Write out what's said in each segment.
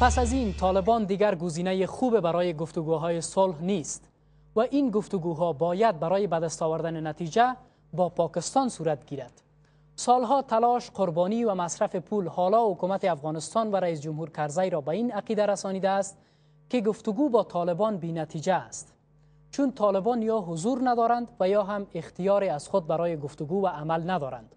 پس از این طالبان دیگر گزینه خوب برای گفتگوهای صلح نیست و این گفتگوها باید برای بدست آوردن نتیجه با پاکستان صورت گیرد سالها تلاش قربانی و مصرف پول حالا حکومت افغانستان و رئیس جمهور کرزی را به این عقیده رسانیده است که گفتگو با طالبان بی نتیجه است چون طالبان یا حضور ندارند و یا هم اختیار از خود برای گفتگو و عمل ندارند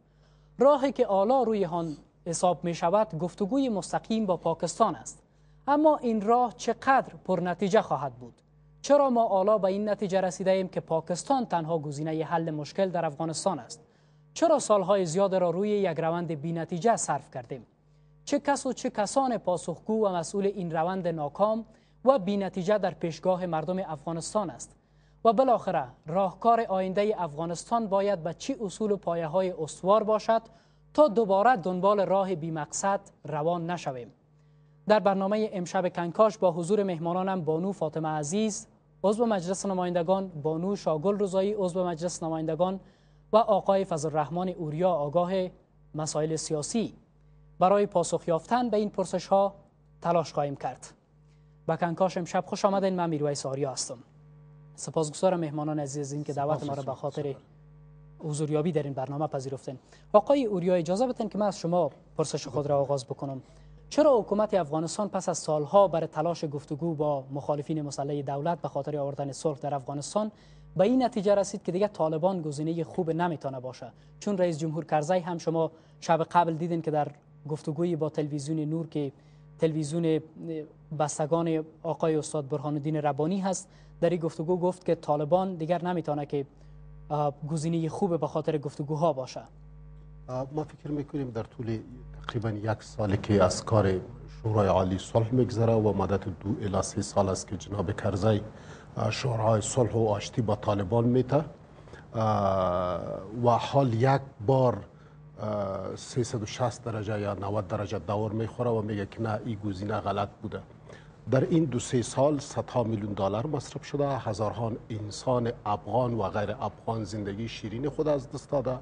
راهی که آلا روی آن حساب می شود گفتگوی مستقیم با پاکستان است اما این راه چقدر پرنتیجه خواهد بود چرا ما آلا به این نتیجه رسیده ایم که پاکستان تنها گزینه حل مشکل در افغانستان است چرا سالهای زیاد را روی یک روند بینتیجه صرف کردیم چه کس و چه کسان پاسخگو و مسئول این روند ناکام و بینتیجه در پیشگاه مردم افغانستان است و بالاخره راهکار آینده افغانستان باید به چه اصول و پایه های استوار باشد تا دوباره دنبال راه بیمقصد روان نشویم در برنامه امشب کنکاش با حضور مهمانانم بانو فاطمه عزیز عضو مجلس نمایندگان بانو شاگل روزایی، عضو مجلس نمایندگان و آقای فضل رحمان اوریا آگاه مسائل سیاسی برای پاسخ یافتن به این پرسش ها تلاش قایم کرد با کنکاش امشب خوش آمدین من میروی ساریا هستم سپاسگزار مهمانان عزیز این که دعوت ما را به خاطر حضوریابی در این برنامه پذیرفتین آقای اوریا اجازه بدین که من از شما پرسش خود را آغاز بکنم چرا حکومت افغانستان پس از سالها بر تلاش گفتگو با مخالفین مسلح دولت به خاطر آوردن صلح در افغانستان به این نتیجه رسید که دیگه طالبان گزینه خوب نمیتونه باشه چون رئیس جمهور کرزی هم شما شب قبل دیدین که در گفتگوی با تلویزیون نور که تلویزیون بستگان آقای استاد برهان الدین ربانی هست در این گفتگو گفت که طالبان دیگر نمیتونه که گزینه خوب به خاطر گفتگوها باشه ما فکر میکنیم در طول تقریبا یک سال که از کار شورای عالی صلح میگذره و مدت دو الی سه سال است که جناب کرزی شورای صلح و آشتی با طالبان میته و حال یک بار 360 درجه یا 90 درجه دور میخوره و میگه که نه این گزینه غلط بوده در این دو سه سال صدها میلیون دلار مصرف شده هزاران انسان افغان و غیر افغان زندگی شیرین خود از دست داده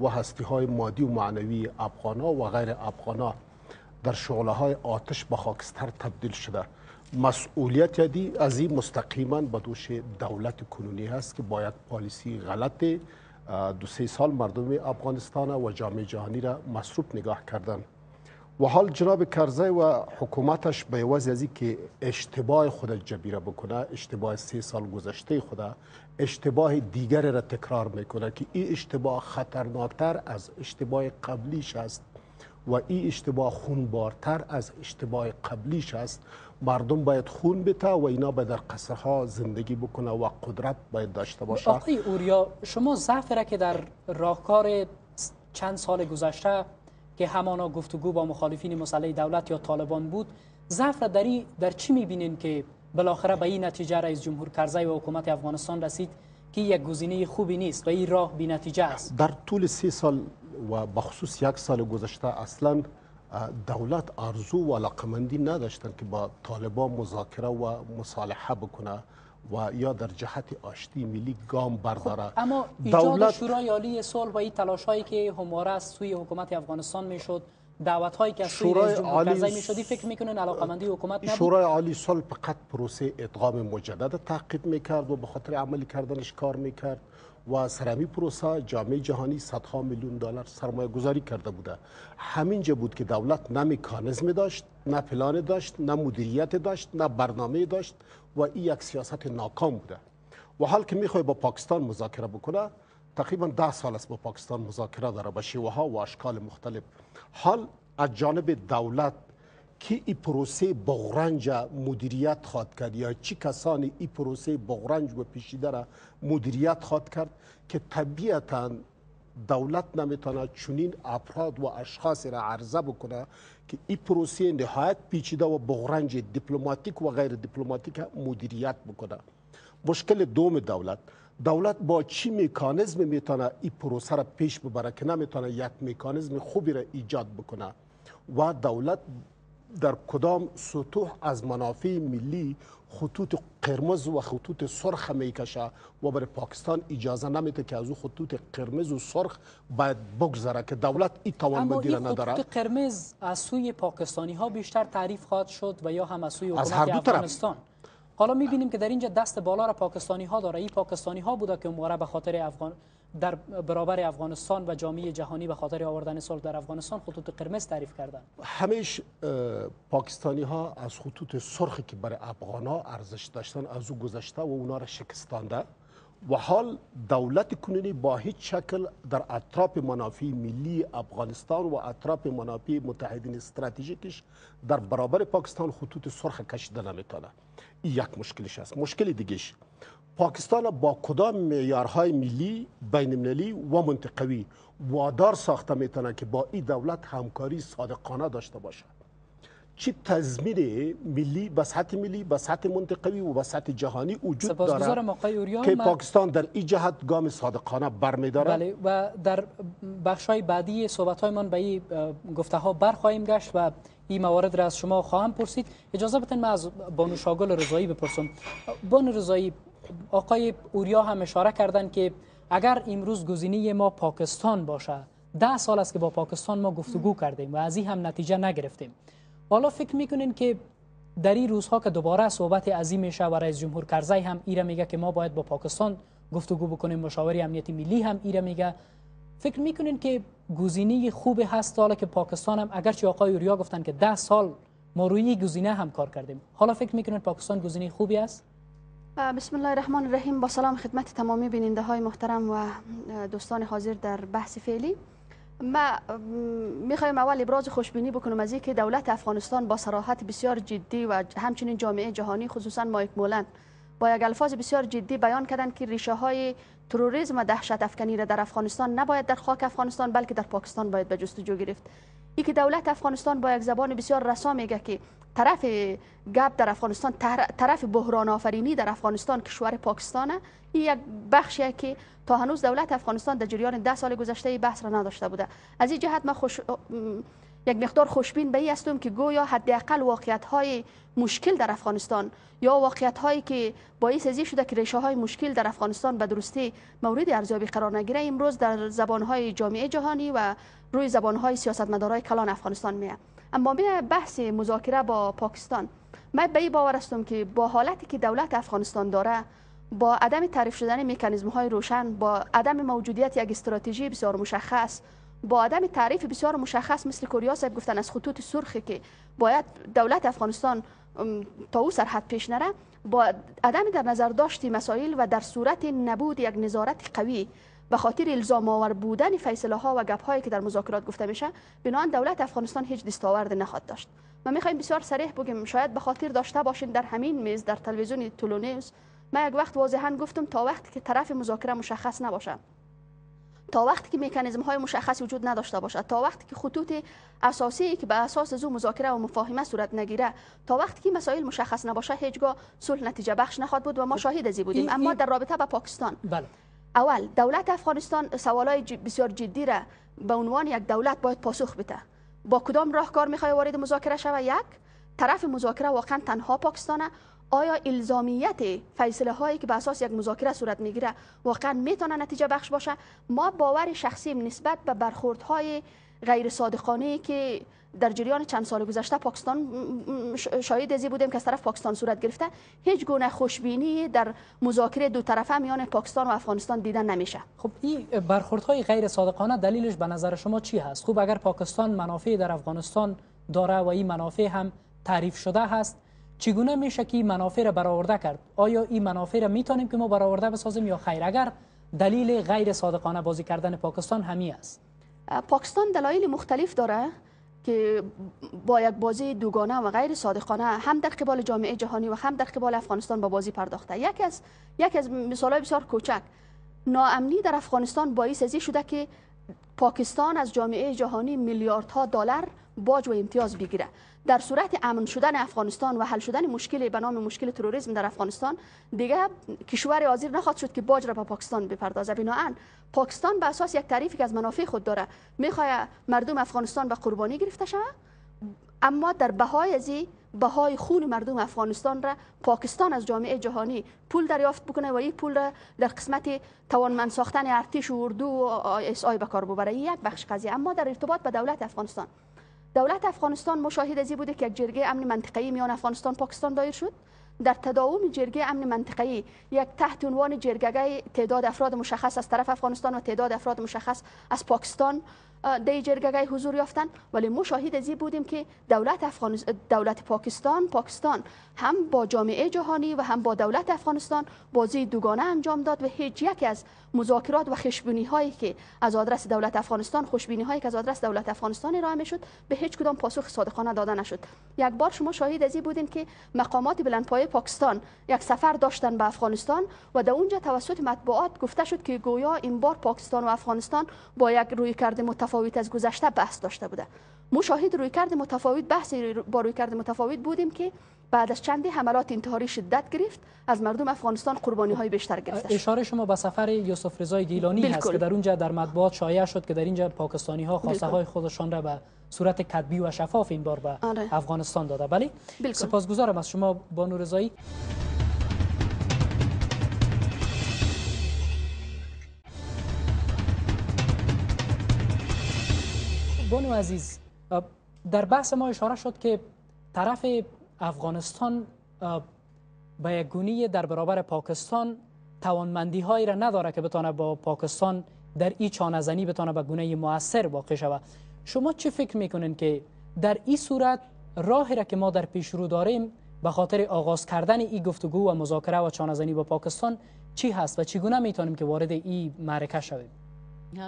و هستی های مادی و معنوی افغانا و غیر افغانا در شعله های آتش به خاکستر تبدیل شده مسئولیت یدی از این مستقیما به دوش دولت کنونی هست که باید پالیسی غلط دو سه سال مردم افغانستان و جامعه جهانی را مصروف نگاه کردن و حال جناب کرزی و حکومتش به عوض از که اشتباه خود جبیره بکنه اشتباه سه سال گذشته خود اشتباه دیگر را تکرار میکنه که این اشتباه خطرناکتر از اشتباه قبلیش است و این اشتباه خونبارتر از اشتباه قبلیش است مردم باید خون بته و اینا باید در قصرها زندگی بکنه و قدرت باید داشته باشه آقای اوریا شما زفره که در راهکار چند سال گذشته که همانا گفتگو با مخالفین مسئله دولت یا طالبان بود زفره داری در, در چی میبینین که بالاخره به این نتیجه رئیس جمهور کرزی و حکومت افغانستان رسید که یک گزینه خوبی نیست و این راه بی نتیجه است در طول سه سال و خصوص یک سال گذشته اصلا دولت ارزو و علاقمندی نداشتن که با طالبان مذاکره و مصالحه بکنه و یا در جهت آشتی ملی گام خب، برداره اما ایجاد دولت... شورای عالی سال و این هایی که همواره از سوی حکومت افغانستان میشد دعوت هایی که از سوی فکر میکنن علاقمندی حکومت نبود شورای عالی سال فقط پروسه ادغام مجدد تعقیب میکرد و به خاطر عملی کردنش کار میکرد و سرمی پروسه جامعه جهانی صدها میلیون دلار سرمایه گذاری کرده بوده همین جا بود که دولت نه مکانیزم داشت نه پلان داشت نه مدیریت داشت نه برنامه داشت و این یک سیاست ناکام بوده و حال که میخوای با پاکستان مذاکره بکنه تقریبا ده سال است با پاکستان مذاکره داره با شیوه ها و اشکال مختلف حال از جانب دولت که این پروسه بغرنج مدیریت خواد کرد یا چی کسانی این پروسه بغرنج و پیشیده مدیریت خواد کرد که طبیعتا دولت نمیتونه چنین افراد و اشخاص را عرضه بکنه که این پروسه نهایت پیچیده و بغرنج دیپلماتیک و غیر دیپلماتیک مدیریت بکنه مشکل دوم دولت دولت با چی مکانیزم میتونه این پروسه را پیش ببره که نمیتونه یک میکانزم خوبی را ایجاد بکنه و دولت در کدام سطوح از منافع ملی خطوط قرمز و خطوط سرخ میکشه و برای پاکستان اجازه نمیده که از اون خطوط قرمز و سرخ باید بگذره که دولت این توان را نداره خطوط قرمز از سوی پاکستانی ها بیشتر تعریف خواهد شد و یا هم از سوی حکومت از هر دو افغانستان حالا میبینیم که در اینجا دست بالا را پاکستانی ها داره این پاکستانی ها بوده که مبارا به خاطر افغان در برابر افغانستان و جامعه جهانی به خاطر آوردن صلح در افغانستان خطوط قرمز تعریف کردند همیش پاکستانی ها از خطوط سرخی که برای افغان ها ارزش داشتن از او گذشته و اونا را شکستانده و حال دولت کنونی با هیچ شکل در اطراف منافع ملی افغانستان و اطراف منافع متحدین استراتژیکش در برابر پاکستان خطوط سرخ کشیده نمیتونه این یک مشکلش است مشکل دیگهش پاکستان با کدام معیارهای ملی بین المللی و منطقوی وادار ساخته میتونه که با این دولت همکاری صادقانه داشته باشد. چی تزمیر ملی به سطح ملی به سطح منطقوی و به سطح جهانی وجود دارد که پاکستان در این جهت گام صادقانه برمیداره بله و در بخش های بعدی صحبت های من به این گفته ها برخواهیم گشت و این موارد را از شما خواهم پرسید اجازه بتن من از بانو شاگل رضایی بپرسم بانو رضایی آقای اوریا هم اشاره کردن که اگر امروز گزینه ما پاکستان باشه ده سال است که با پاکستان ما گفتگو کردیم و از این هم نتیجه نگرفتیم حالا فکر میکنین که در این روزها که دوباره صحبت عظیم میشه و رئیس جمهور کرزی هم ایره میگه که ما باید با پاکستان گفتگو بکنیم مشاوری امنیتی ملی هم ایره میگه فکر میکنین که گزینه خوبی هست حالا که پاکستان هم اگرچه آقای اوریا گفتن که ده سال ما روی گزینه هم کار کردیم حالا فکر میکنین پاکستان گزینه خوبی است بسم الله الرحمن الرحیم با سلام خدمت تمامی بیننده های محترم و دوستان حاضر در بحث فعلی ما میخوایم اول ابراز خوشبینی بکنم از اینکه دولت افغانستان با صراحت بسیار جدی و همچنین جامعه جهانی خصوصا مایک مولن با یک الفاظ بسیار جدی بیان کردند که ریشه های تروریسم و دهشت افکنی را در افغانستان نباید در خاک افغانستان بلکه در پاکستان باید به جستجو گرفت اینکه دولت افغانستان با یک زبان بسیار رسا میگه که طرف گپ در افغانستان طرف بحران آفرینی در افغانستان کشور پاکستانه این یک بخشیه که تا هنوز دولت افغانستان در جریان ده سال گذشته بحث را نداشته بوده از این جهت ما خوش... یک مقدار خوشبین به این هستم که گویا حداقل واقعیت های مشکل در افغانستان یا واقعیت هایی که باعث از شده که ریشه های مشکل در افغانستان به درستی مورد ارزیابی قرار نگیره امروز در زبان های جامعه جهانی و روی زبان های سیاستمدارای کلان افغانستان میاد اما بحث مذاکره با پاکستان من به این باور هستم که با حالتی که دولت افغانستان داره با عدم تعریف شدن مکانیزم های روشن با عدم موجودیت یک استراتژی بسیار مشخص با عدم تعریف بسیار مشخص مثل کوریا صاحب گفتن از خطوط سرخی که باید دولت افغانستان تا او سرحد پیش نره با عدم در نظر داشتی مسائل و در صورت نبود یک نظارت قوی به خاطر الزام آور بودن فیصله ها و گپ هایی که در مذاکرات گفته میشه بنان دولت افغانستان هیچ دستاورد نخواد داشت ما میخوایم بسیار صریح بگیم شاید به خاطر داشته باشین در همین میز در تلویزیون تولونیوز من یک وقت واضحا گفتم تا وقتی که طرف مذاکره مشخص نباشه تا وقتی که مکانیزم های مشخص وجود نداشته باشد تا وقتی که خطوط اساسی که به اساس از مذاکره و مفاهمه صورت نگیره تا وقتی که مسائل مشخص نباشه هیچگاه صلح نتیجه بخش نخواهد بود و ما خب، شاهد ازی بودیم اما در رابطه با پاکستان بله. اول دولت افغانستان سوالای بسیار جدی را به عنوان یک دولت باید پاسخ بده با کدام راهکار میخوای وارد مذاکره شود؟ یک طرف مذاکره واقعا تنها پاکستانه آیا الزامیت فیصله هایی که به اساس یک مذاکره صورت میگیره واقعا میتونه نتیجه بخش باشه ما باور شخصی نسبت به برخوردهای غیر صادقانه که در جریان چند سال گذشته پاکستان شاید ازی بودیم که از طرف پاکستان صورت گرفته هیچ گونه خوشبینی در مذاکره دو طرفه میان پاکستان و افغانستان دیدن نمیشه خب این برخورد های غیر صادقانه دلیلش به نظر شما چی هست خب اگر پاکستان منافع در افغانستان داره و این منافع هم تعریف شده هست چگونه میشه که این منافع را برآورده کرد آیا این منافع را میتونیم که ما برآورده بسازیم یا خیر اگر دلیل غیر صادقانه بازی کردن پاکستان همی است پاکستان دلایل مختلف داره که با یک بازی دوگانه و غیر صادقانه هم در قبال جامعه جهانی و هم در قبال افغانستان با بازی پرداخته یکی از یکی از مثال‌های بسیار کوچک ناامنی در افغانستان باعث ازی شده که پاکستان از جامعه جهانی میلیاردها دلار باج و امتیاز بگیره در صورت امن شدن افغانستان و حل شدن مشکل به نام مشکل تروریسم در افغانستان دیگه کشور حاضر نخواهد شد که باج را به با پاکستان بپردازه بنا پاکستان به اساس یک تعریفی که از منافع خود داره میخواد مردم افغانستان به قربانی گرفته شود اما در بهای ازی بهای خون مردم افغانستان را پاکستان از جامعه جهانی پول دریافت بکنه و این پول را در قسمت توانمند ساختن ارتش و اردو و اس آی به کار ببره یک بخش قضیه اما در ارتباط به دولت افغانستان دولت افغانستان مشاهده ازی بوده که یک جرگه امن منطقه‌ای میان افغانستان پاکستان دایر شد در تداوم جرگه امن منطقه‌ای یک تحت عنوان جرگه تعداد افراد مشخص از طرف افغانستان و تعداد افراد مشخص از پاکستان در جرگگای حضور یافتن ولی ما شاهد بودیم که دولت افغانستان دولت پاکستان پاکستان هم با جامعه جهانی و هم با دولت افغانستان بازی دوگانه انجام داد و هیچ یک از مذاکرات و خوشبینی هایی که از آدرس دولت افغانستان خوشبینی هایی که از آدرس دولت افغانستان ارائه میشد به هیچ کدام پاسخ صادقانه داده نشد یک بار شما شاهد از بودین که مقامات بلندپایه پاکستان یک سفر داشتن به افغانستان و در اونجا توسط مطبوعات گفته شد که گویا این بار پاکستان و افغانستان با یک روی کرده متفاوت از گذشته بحث داشته بوده ما روی رویکرد متفاوت بحث با رویکرد متفاوت بودیم که بعد از چندی حملات انتحاری شدت گرفت از مردم افغانستان قربانی های بیشتر گرفت اشاره شما به سفر یوسف رضا گیلانی هست که در اونجا در مطبوعات شایع شد که در اینجا پاکستانی ها خواسته های خودشان را به صورت کتبی و شفاف این بار به آره. افغانستان داده بله سپاسگزارم از شما بانو رضایی بانو عزیز در بحث ما اشاره شد که طرف افغانستان به یک در برابر پاکستان توانمندی هایی را نداره که بتانه با پاکستان در این چانه زنی بتانه به گونه موثر واقع شود شما چه فکر میکنین که در این صورت راهی را که ما در پیش رو داریم به خاطر آغاز کردن این گفتگو و مذاکره و چانه زنی با پاکستان چی هست و چگونه میتونیم که وارد این معرکه شویم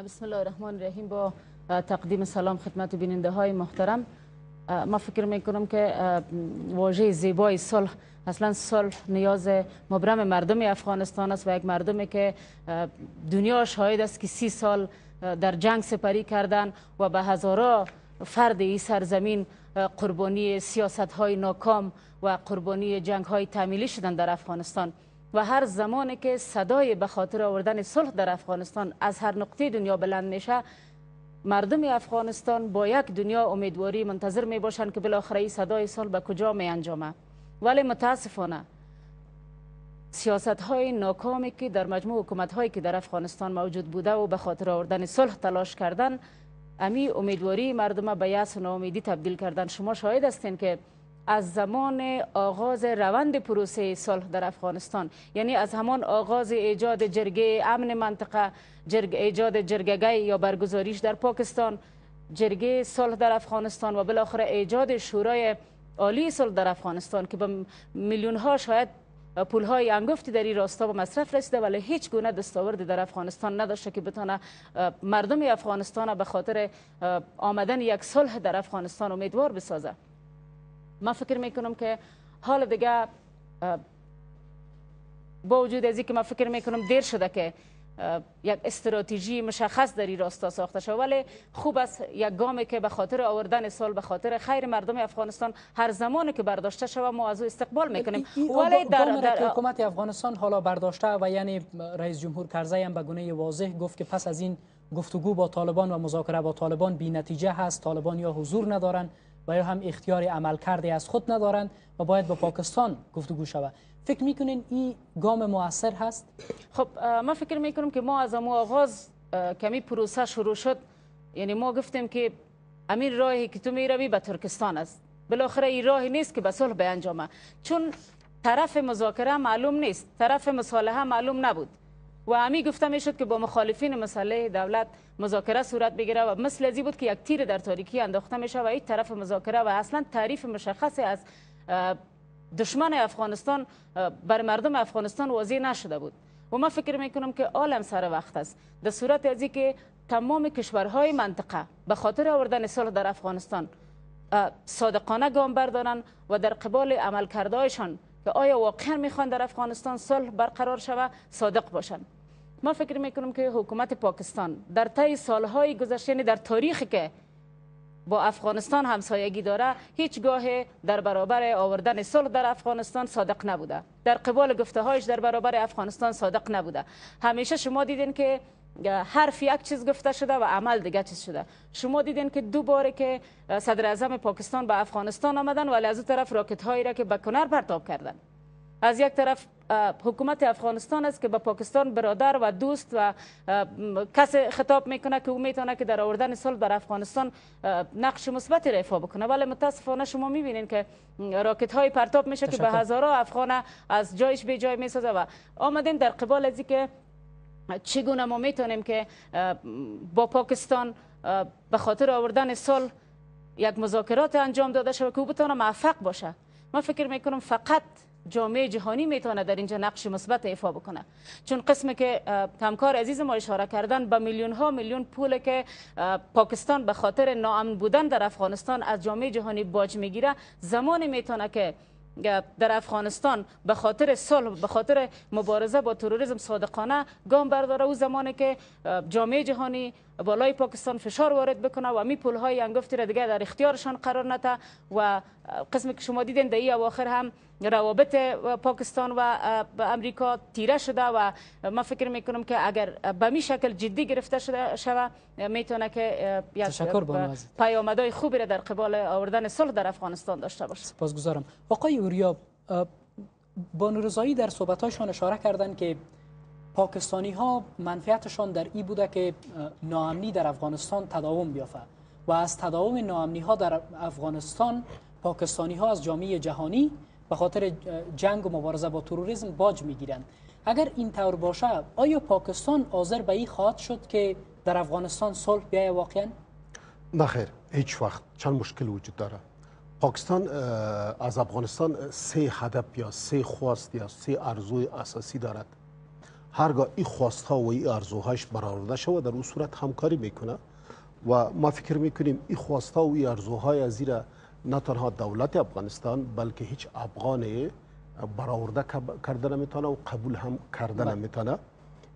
بسم الله الرحمن الرحیم با تقدیم سلام خدمت بیننده های محترم ما فکر میکنم که واژه زیبای صلح اصلا صلح نیاز مبرم مردم افغانستان است و یک مردمی که دنیا شاهد است که سی سال در جنگ سپری کردن و به هزارا فرد این سرزمین قربانی سیاست های ناکام و قربانی جنگ های تعمیلی شدن در افغانستان و هر زمانی که صدای به خاطر آوردن صلح در افغانستان از هر نقطه دنیا بلند میشه مردم افغانستان با یک دنیا امیدواری منتظر می باشند که بالاخره صدای سال به کجا می انجامه ولی متاسفانه سیاست های ناکامی که در مجموع حکومت هایی که در افغانستان موجود بوده و به خاطر آوردن صلح تلاش کردن امی امیدواری مردم به یأس و ناامیدی تبدیل کردن شما شاهد هستین که از زمان آغاز روند پروسه صلح در افغانستان یعنی از همان آغاز ایجاد جرگه امن منطقه جرگ ایجاد جرگگی یا برگزاریش در پاکستان جرگه صلح در افغانستان و بالاخره ایجاد شورای عالی صلح در افغانستان که به میلیون ها شاید پول های انگفتی در این راستا به مصرف رسیده ولی هیچ گونه دستاوردی در افغانستان نداشته که بتونه مردم افغانستان به خاطر آمدن یک صلح در افغانستان امیدوار بسازه ما فکر میکنم که حال دیگه با وجود از که ما فکر میکنم دیر شده که یک استراتژی مشخص در این راستا ساخته شد ولی خوب است یک گامی که به خاطر آوردن سال به خاطر خیر مردم افغانستان هر زمانی که برداشته شود ما از او استقبال میکنیم ولی در, در... حکومت افغانستان حالا برداشته و یعنی رئیس جمهور کرزی هم به گونه واضح گفت که پس از این گفتگو با طالبان و مذاکره با طالبان بی نتیجه هست طالبان یا حضور ندارن و یا هم اختیار عمل کرده از خود ندارند و باید با پاکستان گفتگو شود فکر میکنین این گام موثر هست خب من فکر میکنم که ما از امو آغاز کمی پروسه شروع شد یعنی ما گفتیم که امین راهی که تو میروی به ترکستان است بالاخره این راهی نیست که به صلح به انجامه چون طرف مذاکره معلوم نیست طرف مصالحه معلوم نبود و همی گفته میشد شد که با مخالفین مسئله دولت مذاکره صورت بگیره و مثل ازی بود که یک تیر در تاریکی انداخته میشه و این طرف مذاکره و اصلا تعریف مشخصی از دشمن افغانستان بر مردم افغانستان واضح نشده بود و من فکر میکنم که عالم سر وقت است در صورت ازی که تمام کشورهای منطقه به خاطر آوردن صلح در افغانستان صادقانه گام بردارن و در قبال عملکردهایشان که آیا واقعا میخوان در افغانستان صلح برقرار شوه صادق باشند ما فکر میکنم که حکومت پاکستان در طی سالهای گذشته یعنی در تاریخی که با افغانستان همسایگی داره هیچگاه در برابر آوردن صلح در افغانستان صادق نبوده در قبال گفته هایش در برابر افغانستان صادق نبوده همیشه شما دیدین که حرف یک چیز گفته شده و عمل دیگه چیز شده شما دیدین که دو باره که صدر اعظم پاکستان به افغانستان آمدن ولی از اون طرف راکت هایی را که به کنر پرتاب کردن از یک طرف حکومت افغانستان است که به پاکستان برادر و دوست و کس خطاب میکنه که او میتونه که در آوردن سال بر افغانستان نقش مثبتی را ایفا بکنه ولی متاسفانه شما میبینین که راکت های پرتاب میشه که به هزارها افغان از جایش به جای میسازه و آمدین در قبال ازی که چگونه ما میتونیم که با پاکستان به خاطر آوردن سال یک مذاکرات انجام داده شود که او بتونه موفق باشه من فکر میکنم فقط جامعه جهانی میتونه در اینجا نقش مثبت ایفا بکنه چون قسم که همکار عزیز ما اشاره کردن به میلیون ها میلیون پول که پاکستان به خاطر ناامن بودن در افغانستان از جامعه جهانی باج میگیره زمانی میتونه که در افغانستان به خاطر صلح به خاطر مبارزه با تروریسم صادقانه گام برداره او زمانی که جامعه جهانی بالای پاکستان فشار وارد بکنه و می پول های انگفتی یعنی را دیگه در اختیارشان قرار نده و قسمی که شما دیدین در این اواخر هم روابط پاکستان و امریکا تیره شده و من فکر میکنم که اگر به می شکل جدی گرفته شده شده میتونه که پیامدهای خوبی را در قبال آوردن صلح در افغانستان داشته باشه سپاسگزارم آقای اوریاب با رضایی در صحبتاشان اشاره کردند که پاکستانی ها منفعتشان در ای بوده که ناامنی در افغانستان تداوم بیافه و از تداوم ناامنی ها در افغانستان پاکستانی ها از جامعه جهانی به خاطر جنگ و مبارزه با تروریسم باج میگیرند اگر این طور باشه آیا پاکستان حاضر به این خواهد شد که در افغانستان صلح بیای واقعا نه خیر هیچ وقت چند مشکل وجود داره پاکستان از افغانستان سه هدف یا سه خواست یا سه ارزوی اساسی دارد هرگاه این خواست ها و این ارزوهاش برآورده شود در اون صورت همکاری میکنه و ما فکر میکنیم این خواست ها و این ارزوهای از را نه تنها دولت افغانستان بلکه هیچ افغانی برآورده کرده نمیتونه و قبول هم کرده نمیتونه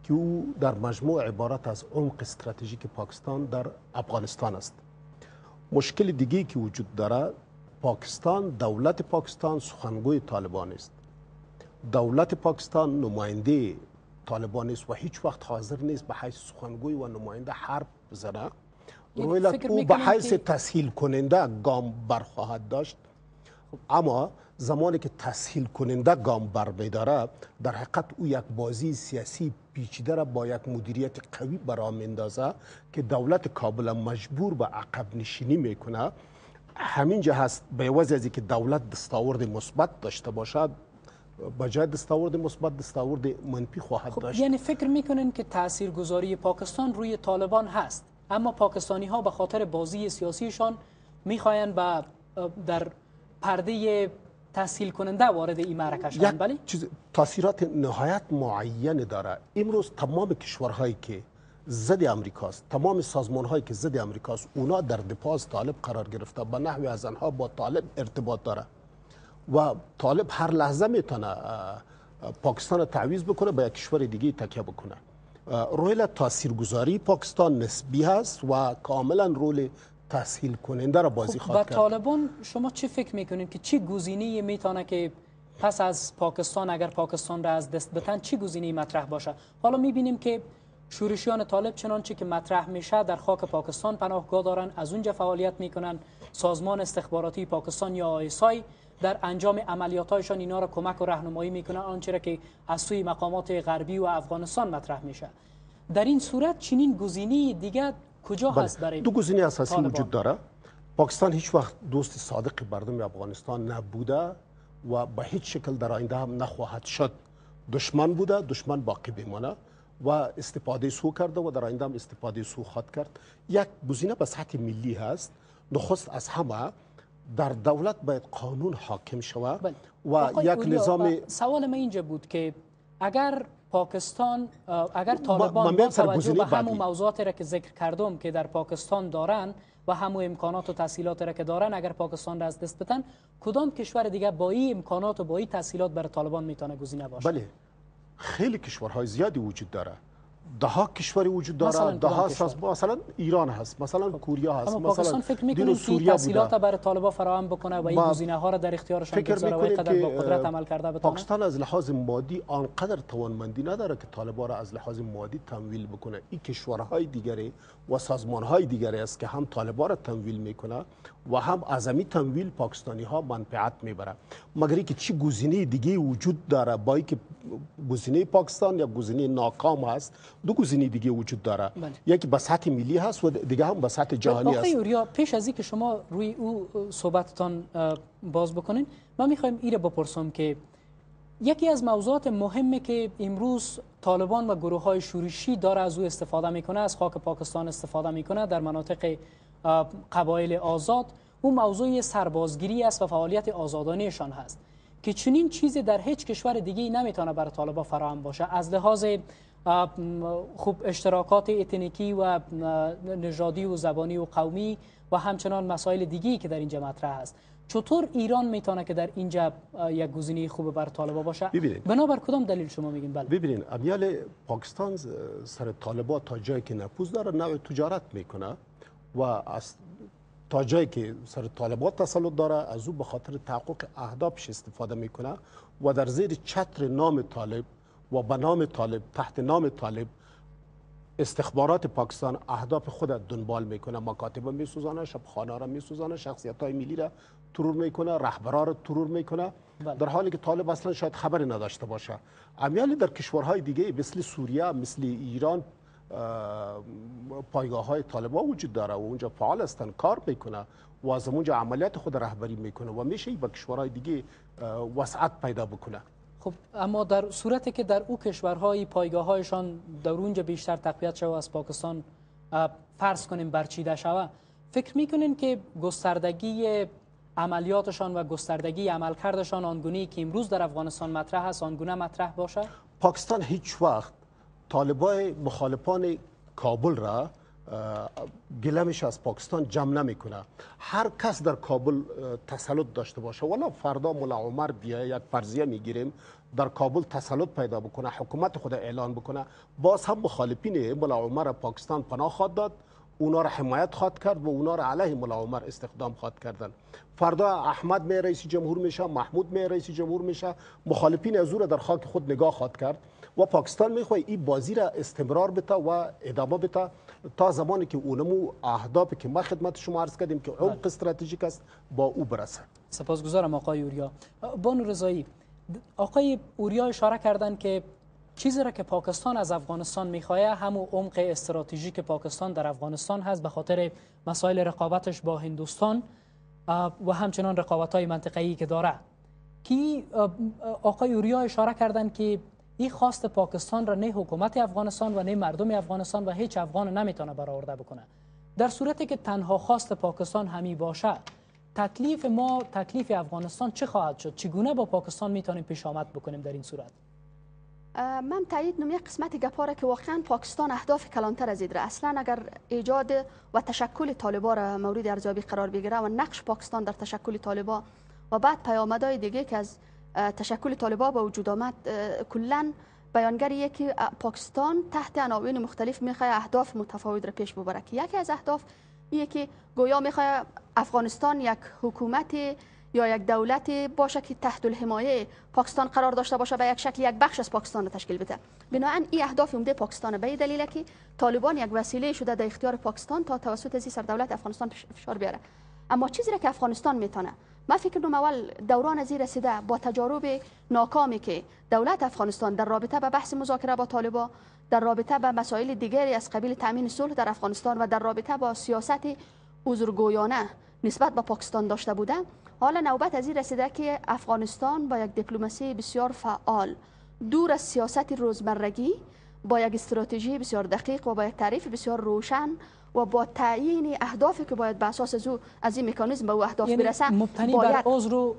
که او در مجموع عبارت از عمق استراتژیک پاکستان در افغانستان است مشکل دیگی که وجود داره پاکستان دولت پاکستان سخنگوی طالبان است دولت پاکستان نماینده طالبان و هیچ وقت حاضر نیست به حیث سخنگوی و نماینده حرف بزنه رویلت او به حیث تسهیل کننده گام برخواهد داشت اما زمانی که تسهیل کننده گام بر میداره در حقیقت او یک بازی سیاسی پیچیده را با یک مدیریت قوی برام میندازه که دولت کابل مجبور به عقب نشینی میکنه همینجا هست به عوض از که دولت دستاورد مثبت داشته باشد بجای دستاورد مثبت دستاورد منفی خواهد خب، داشت یعنی فکر میکنن که تاثیرگذاری پاکستان روی طالبان هست اما پاکستانی ها به خاطر بازی سیاسیشان میخواین با در پرده تحصیل کننده وارد این معرکه شدن بله تاثیرات نهایت معین داره امروز تمام کشورهایی که ضد امریکاست تمام سازمان هایی که ضد امریکاست اونا در دپاز طالب قرار گرفته به نحوی از آنها با طالب ارتباط داره و طالب هر لحظه میتونه پاکستان رو تعویز بکنه به یک کشور دیگه تکیه بکنه رول تاثیرگذاری پاکستان نسبی هست و کاملا رول تسهیل کننده را بازی خب، خواهد کرد. طالبان شما چی فکر میکنین که چی گزینه میتونه که پس از پاکستان اگر پاکستان را از دست بتن چی گزینه مطرح باشه حالا میبینیم که شورشیان طالب چنانچه که مطرح میشه در خاک پاکستان پناهگاه دارن از اونجا فعالیت میکنن سازمان استخباراتی پاکستان یا آیسای در انجام عملیاتهایشان اینا را کمک و راهنمایی میکنن آنچه را که از سوی مقامات غربی و افغانستان مطرح میشه در این صورت چنین گزینی دیگه کجا بله. هست برای دو گزینه اساسی وجود داره پاکستان هیچ وقت دوست صادق مردم افغانستان نبوده و به هیچ شکل در آینده هم نخواهد شد دشمن بوده دشمن باقی بمانه و استفاده سو کرده و در آینده هم استفاده سو خواهد کرد یک گزینه به سطح ملی هست نخست از همه در دولت باید قانون حاکم شود بله. و یک نظام سوال من اینجا بود که اگر پاکستان اگر طالبان با توجه به همون موضوعاتی را که ذکر کردم که در پاکستان دارن و همو امکانات و تحصیلات را که دارن اگر پاکستان را از دست بتن کدام کشور دیگه با این امکانات و با این تسهیلات برای طالبان میتونه گزینه باشه بله خیلی کشورهای زیادی وجود داره ده کشوری وجود دارد ده ها مثلا ایران هست مثلا کوریا هست اما پاکستان فکر میکنید که تسهیلات برای طالبان فراهم بکنه و این گزینه ها را در اختیارشان بگذاره فکر قدر با قدرت عمل کرده بتونه پاکستان از لحاظ مادی آنقدر توانمندی نداره که طالبان را از لحاظ مادی تمویل بکنه این کشورهای دیگری و سازمان های دیگری است که هم طالبان را تمویل میکنه و هم اعظمی تمویل پاکستانی ها منفعت میبره مگر که چی گزینه دیگه وجود داره با که گزینه پاکستان یا گزینه ناکام هست دو گزینه دیگه وجود داره بله. یکی به سطح ملی هست و دیگه هم به سطح جهانی هست پیش از اینکه شما روی او صحبتتان باز بکنین من میخوایم ایره بپرسم که یکی از موضوعات مهمه که امروز طالبان و گروه های شورشی داره از او استفاده میکنه از خاک پاکستان استفاده میکنه در مناطق قبایل آزاد او موضوع سربازگیری است و فعالیت آزادانهشان هست که چنین چیزی در هیچ کشور دیگه نمیتونه بر طالبا فراهم باشه از لحاظ خوب اشتراکات اتنیکی و نژادی و زبانی و قومی و همچنان مسائل دیگی که در اینجا مطرح است چطور ایران میتونه که در اینجا یک گزینه خوب بر طالبا باشه ببینید بنابر کدام دلیل شما میگین بله ببینید امیال پاکستان سر طالبا تا جایی که نفوذ داره نوع تجارت میکنه و از تا جایی که سر طالبات تسلط داره از او به خاطر تحقق اهدافش استفاده میکنه و در زیر چتر نام طالب و به نام طالب تحت نام طالب استخبارات پاکستان اهداف خود دنبال میکنه مکاتبه میسوزانه شبخانه را میسوزانه شخصیت های ملی را ترور میکنه رهبرا را ترور میکنه بله. در حالی که طالب اصلا شاید خبری نداشته باشه امیالی در کشورهای دیگه مثل سوریه مثل ایران پایگاه های طالبان وجود داره و اونجا فعال هستن کار میکنه و از اونجا عملیات خود رهبری میکنه و میشه به کشورهای دیگه وسعت پیدا بکنه خب اما در صورتی که در او کشورهای پایگاه هایشان در اونجا بیشتر تقویت شود از پاکستان فرض کنیم برچیده شوه فکر میکنین که گستردگی عملیاتشان و گستردگی عملکردشان آنگونی که امروز در افغانستان مطرح است آنگونه مطرح باشه پاکستان هیچ وقت طالبای مخالفان کابل را گلمش از پاکستان جمع نمیکنه هر کس در کابل تسلط داشته باشه والا فردا مولا عمر بیا یک فرضیه میگیریم در کابل تسلط پیدا بکنه حکومت خود اعلان بکنه باز هم مخالفین مولا عمر پاکستان پناه خواد داد اونا را حمایت خواد کرد و اونا را علیه مولا عمر استخدام خواد کردن فردا احمد می رئیس جمهور میشه محمود می رئیس جمهور میشه مخالفین از در خاک خود نگاه خواد کرد و پاکستان میخوای این بازی را استمرار بده و ادامه بده تا زمانی که اونمو اهداف که ما خدمت شما عرض کردیم که عمق بله. استراتژیک است با او برسه سپاسگزارم آقای اوریا بانو رضایی آقای اوریا اشاره کردن که چیزی را که پاکستان از افغانستان میخواه همو عمق استراتژیک پاکستان در افغانستان هست به خاطر مسائل رقابتش با هندوستان و همچنان رقابت‌های های منطقه‌ای که داره که آقای اوریا اشاره کردن که این خواست پاکستان را نه حکومت افغانستان و نه مردم افغانستان و هیچ افغان نمیتونه برآورده بکنه در صورتی که تنها خواست پاکستان همی باشه تکلیف ما تکلیف افغانستان چه خواهد شد چگونه با پاکستان میتونیم پیش آمد بکنیم در این صورت من تایید یک قسمت گپاره که واقعا پاکستان اهداف کلانتر از ایدره اصلا اگر ایجاد و تشکل طالبا را مورد ارزیابی قرار بگیره و نقش پاکستان در تشکل طالبا و بعد پیامدهای دیگه که از تشکل طالبا با وجود آمد کلا بیانگر که پاکستان تحت عناوین مختلف میخواه اهداف متفاوت را پیش ببره که یکی از اهداف ایه که گویا میخواه افغانستان یک حکومت یا یک دولت باشه که تحت الحمایه پاکستان قرار داشته باشه به یک شکل یک بخش از پاکستان را تشکیل بده بنا این اهداف عمده پاکستان به دلیل که طالبان یک وسیله شده در اختیار پاکستان تا توسط از سر دولت افغانستان فشار بیاره اما چیزی را که افغانستان میتونه ما فکر کنم اول دوران زیر رسیده با تجارب ناکامی که دولت افغانستان در رابطه به بحث مذاکره با طالبا در رابطه با مسائل دیگری از قبیل تامین صلح در افغانستان و در رابطه با سیاست عذرگویانه نسبت به پاکستان داشته بوده حالا نوبت از این رسیده که افغانستان با یک دیپلماسی بسیار فعال دور از سیاست روزمرگی با یک استراتژی بسیار دقیق و با یک تعریف بسیار روشن و با تعیین اهدافی که باید به اساس از, این مکانیزم به او اهداف یعنی برسه باید... بر عذر رو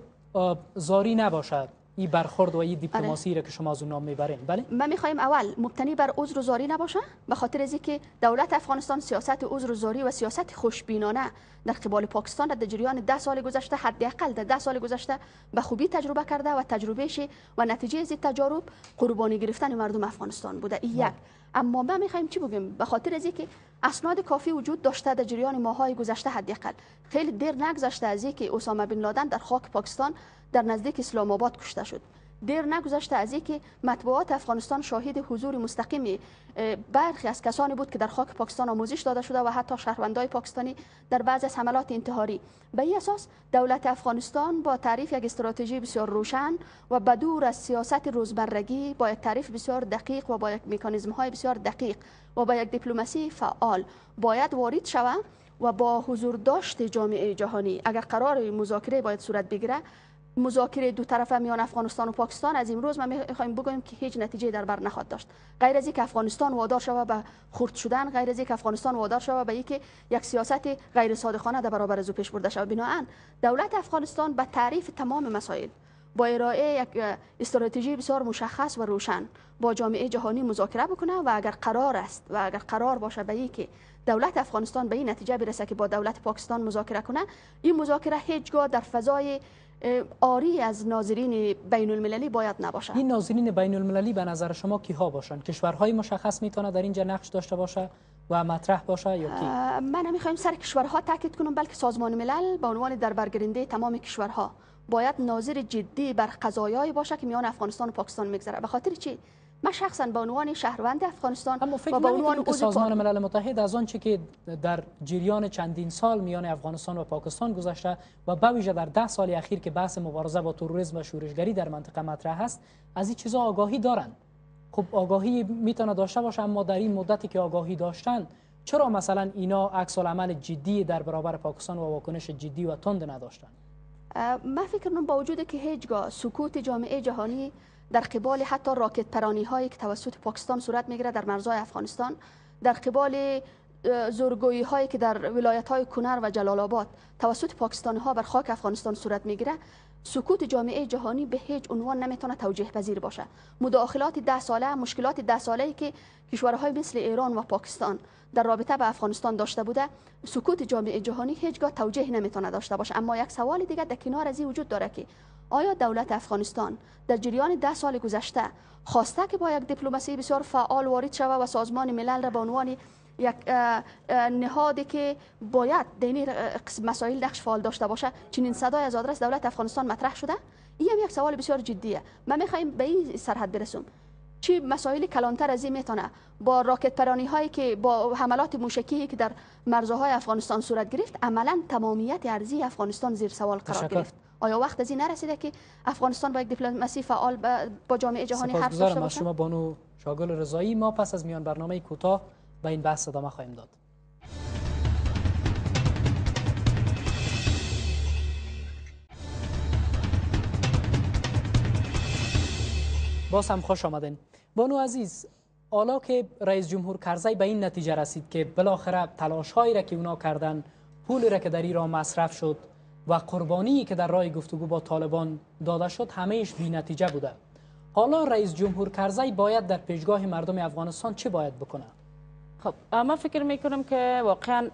زاری نباشد ای برخورد و ای آره. دیپلماسی را که شما از اون نام میبرین بله ما میخوایم اول مبتنی بر عذر زاری نباشه به خاطر از که دولت افغانستان سیاست عذر و زاری و سیاست خوشبینانه در قبال پاکستان در جریان 10 سال گذشته حداقل در 10 سال گذشته به خوبی تجربه کرده و تجربه و نتیجه از تجارب قربانی گرفتن مردم افغانستان بوده این بله. یک اما ما میخوایم چی بگیم به خاطر از که اسناد کافی وجود داشته در جریان ماهای گذشته حداقل خیلی دیر نگذشته از اینکه اسامه بن لادن در خاک پاکستان در نزدیک اسلام آباد کشته شد دیر نگذشته از اینکه مطبوعات افغانستان شاهد حضور مستقیمی برخی از کسانی بود که در خاک پاکستان آموزش داده شده و حتی شهروندای پاکستانی در بعض از حملات انتحاری به این اساس دولت افغانستان با تعریف یک استراتژی بسیار روشن و بدور از سیاست روزبرگی با یک تعریف بسیار دقیق و با یک مکانیزم های بسیار دقیق و با یک دیپلماسی فعال باید وارد شود و با حضور داشت جامعه جهانی اگر قرار مذاکره باید صورت بگیرد مذاکره دو طرفه میان افغانستان و پاکستان از امروز ما میخوایم بگویم که هیچ نتیجه در بر نخواهد داشت غیر از اینکه افغانستان وادار شوه به خرد شدن غیر از اینکه افغانستان وادار شوه به اینکه یک سیاست غیر صادقانه در برابر از او پیش برده شود بناهن دولت افغانستان با تعریف تمام مسائل با ارائه یک استراتژی بسیار مشخص و روشن با جامعه جهانی مذاکره بکنه و اگر قرار است و اگر قرار باشه به اینکه دولت افغانستان به این نتیجه برسه که با دولت پاکستان مذاکره کنه این مذاکره هیچگاه در فضای آری از ناظرین بین المللی باید نباشه این ناظرین بین المللی به نظر شما کیها باشند کشورهای مشخص میتونه در اینجا نقش داشته باشه و مطرح باشه یا کی من میخوایم سر کشورها تاکید کنم بلکه سازمان ملل به عنوان دربرگیرنده تمام کشورها باید ناظر جدی بر قضایایی باشه که میان افغانستان و پاکستان میگذره به خاطر چی من شخصا به عنوان شهروند افغانستان اما فکر و عنوان که سازمان ملل متحد از آنچه که در جریان چندین سال میان افغانستان و پاکستان گذشته و ویژه در ده سال اخیر که بحث مبارزه با تروریسم و شورشگری در منطقه مطرح است از این چیزا آگاهی دارند خب آگاهی میتونه داشته باشه اما در این مدتی که آگاهی داشتن چرا مثلا اینا عکس عمل جدی در برابر پاکستان و واکنش جدی و تند نداشتن من فکر با وجود که هیچگاه سکوت جامعه جهانی در قبال حتی راکت پرانی هایی که توسط پاکستان صورت میگیره در مرزهای افغانستان در قبال زورگویی هایی که در ولایت های کنر و جلال آباد توسط پاکستان ها بر خاک افغانستان صورت میگیره سکوت جامعه جهانی به هیچ عنوان نمیتونه توجیه پذیر باشه مداخلات ده ساله مشکلات ده ساله ای که کشورهای مثل ایران و پاکستان در رابطه به افغانستان داشته بوده سکوت جامعه جهانی هیچگاه توجیه نمیتونه داشته باشه اما یک سوال دیگه در کنار از وجود داره که آیا دولت افغانستان در جریان ده سال گذشته خواسته که با یک دیپلماسی بسیار فعال وارد شود و سازمان ملل را به عنوان یک نهادی که باید دینی مسائل نقش فعال داشته باشه چنین صدای از آدرس دولت افغانستان مطرح شده این هم یک سوال بسیار جدیه ما میخوایم به این سرحد برسیم چی مسائل کلانتر از این میتونه با راکت پرانی هایی که با حملات موشکی که در مرزهای افغانستان صورت گرفت عملا تمامیت ارزی افغانستان زیر سوال قرار گرفت آیا وقت از این نرسیده که افغانستان با یک دیپلماسی فعال با جامعه جهانی حرف بزنه ما شما بانو شاگل رضایی ما پس از میان برنامه کوتاه و این بحث ادامه خواهیم داد. باز هم خوش آمدین. بانو عزیز حالا که رئیس جمهور کرزی به این نتیجه رسید که بالاخره تلاش هایی را که اونا کردن پول را که در ایران مصرف شد و قربانی که در راه گفتگو با طالبان داده شد همهش بی نتیجه بوده حالا رئیس جمهور کرزی باید در پیشگاه مردم افغانستان چه باید بکنه؟ خب اما فکر میکنم که واقعا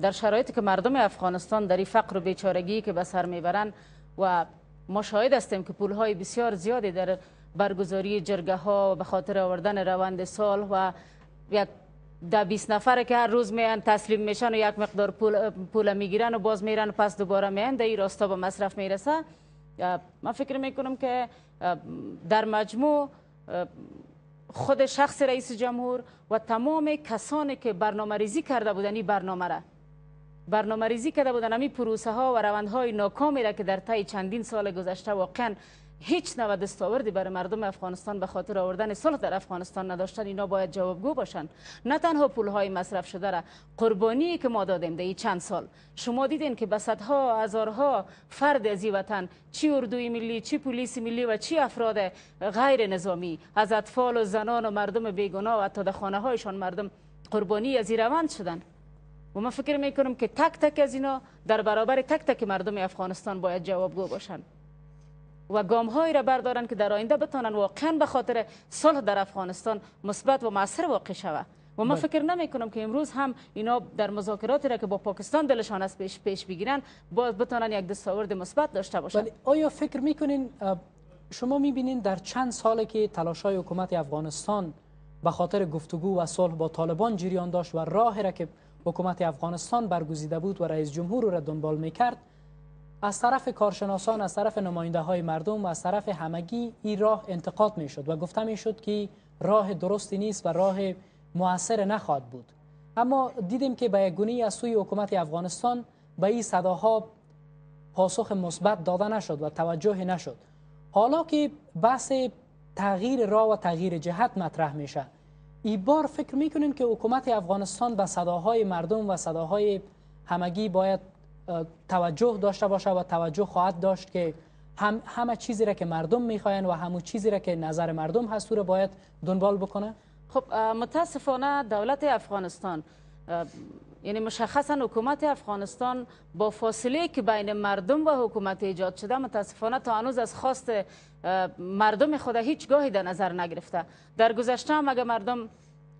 در شرایطی که مردم افغانستان در این فقر و بیچارگی که به سر میبرن و ما شاهد هستیم که پولهای بسیار زیادی در برگزاری جرگه ها به خاطر آوردن روند سال و یک در 20 نفره که هر روز میان تسلیم میشن و یک مقدار پول پول میگیرن و باز میرن و پس دوباره میان در این راستا به مصرف میرسه من فکر میکنم که در مجموع خود شخص رئیس جمهور و تمام کسانی که برنامه ریزی کرده بودن این برنامه را برنامه ریزی کرده بودن همین پروسه ها و روند های ناکامی را که در طی چندین سال گذشته واقعا هیچ نوع دستاوردی برای مردم افغانستان به خاطر آوردن صلح در افغانستان نداشتن اینا باید جوابگو باشند نه تنها پولهای مصرف شده را قربانی که ما دادیم در چند سال شما دیدین که به صدها هزارها فرد از این وطن چی اردوی ملی چی پلیس ملی و چی افراد غیر نظامی از اطفال و زنان و مردم بیگناه و حتی خانه هایشان مردم قربانی از روند شدند و من فکر میکنم که تک تک از اینا در برابر تک تک مردم افغانستان باید جوابگو باشند و گام هایی را بردارن که در آینده بتانن واقعا به خاطر صلح در افغانستان مثبت و معصر واقع شود و ما بله. فکر نمی کنم که امروز هم اینا در مذاکراتی را که با پاکستان دلشان است پیش پیش بگیرن باز بتانن یک دستاورد مثبت داشته باشند. آیا فکر میکنین شما میبینین در چند سال که تلاش تلاشای حکومت افغانستان به خاطر گفتگو و صلح با طالبان جریان داشت و راه را که حکومت افغانستان برگزیده بود و رئیس جمهور را دنبال میکرد از طرف کارشناسان از طرف نماینده های مردم و از طرف همگی این راه انتقاد می و گفته می شد که راه درستی نیست و راه موثر نخواهد بود اما دیدیم که به گونی از سوی حکومت افغانستان به این صداها پاسخ مثبت داده نشد و توجه نشد حالا که بحث تغییر راه و تغییر جهت مطرح میشه این بار فکر میکنین که حکومت افغانستان به صداهای مردم و صداهای همگی باید توجه داشته باشه و توجه خواهد داشت که همه چیزی را که مردم میخواین و همون چیزی را که نظر مردم هست رو باید دنبال بکنه خب متاسفانه دولت افغانستان یعنی مشخصا حکومت افغانستان با فاصله که بین مردم و حکومت ایجاد شده متاسفانه تا هنوز از خواست مردم خود هیچ گاهی در نظر نگرفته در گذشته هم اگه مردم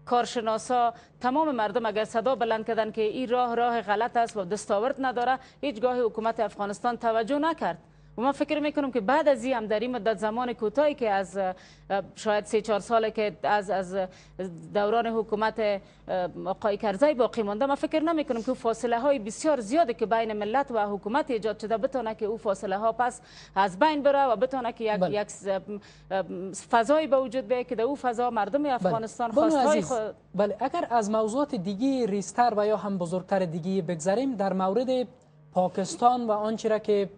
کارشناسا تمام مردم اگر صدا بلند کردن که این راه راه غلط است و دستاورد نداره هیچگاه حکومت افغانستان توجه نکرد و ما فکر میکنم که بعد از این هم در این مدت زمان کوتاهی که از شاید سه چهار ساله که از از دوران حکومت آقای کرزی باقی مانده ما فکر نمیکنم که فاصله های بسیار زیاده که بین ملت و حکومت ایجاد شده بتونه که او فاصله ها پس از بین بره و بتونه که یک بله. یک فضایی به وجود بیه که در او فضا مردم بله. افغانستان بله. خواستهای خود اگر از موضوعات دیگی ریستر و یا هم بزرگتر دیگه بگذریم در مورد پاکستان و آنچه که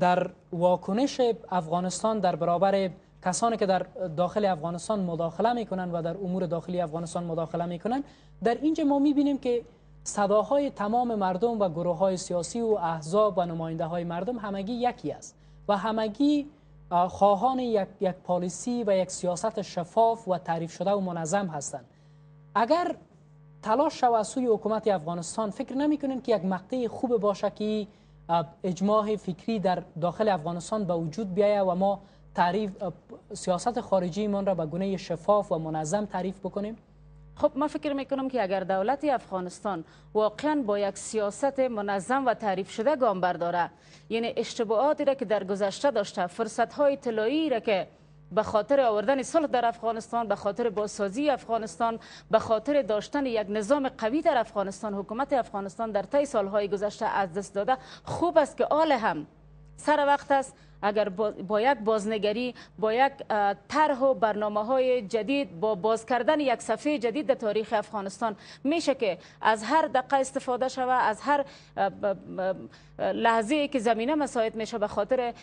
در واکنش افغانستان در برابر کسانی که در داخل افغانستان مداخله میکنن و در امور داخلی افغانستان مداخله میکنن در اینجا ما میبینیم که صداهای تمام مردم و گروه های سیاسی و احزاب و نماینده های مردم همگی یکی است و همگی خواهان یک, یک پالیسی و یک سیاست شفاف و تعریف شده و منظم هستند اگر تلاش شود سوی حکومت افغانستان فکر نمی که یک مقطع خوب باشه که اجماع فکری در داخل افغانستان به وجود بیاید و ما تعریف سیاست خارجی را به گونه شفاف و منظم تعریف بکنیم خب ما فکر میکنم که اگر دولت افغانستان واقعا با یک سیاست منظم و تعریف شده گام برداره یعنی اشتباهاتی را که در گذشته داشته فرصت های طلایی را که به خاطر آوردن صلح در افغانستان به خاطر بازسازی افغانستان به خاطر داشتن یک نظام قوی در افغانستان حکومت افغانستان در طی سالهای گذشته از دست داده خوب است که آل هم سر وقت است اگر با, یک بازنگری با یک طرح و برنامه های جدید با باز کردن یک صفحه جدید در تاریخ افغانستان میشه که از هر دقه استفاده شوه از هر لحظه که زمینه مساعد میشه به خاطر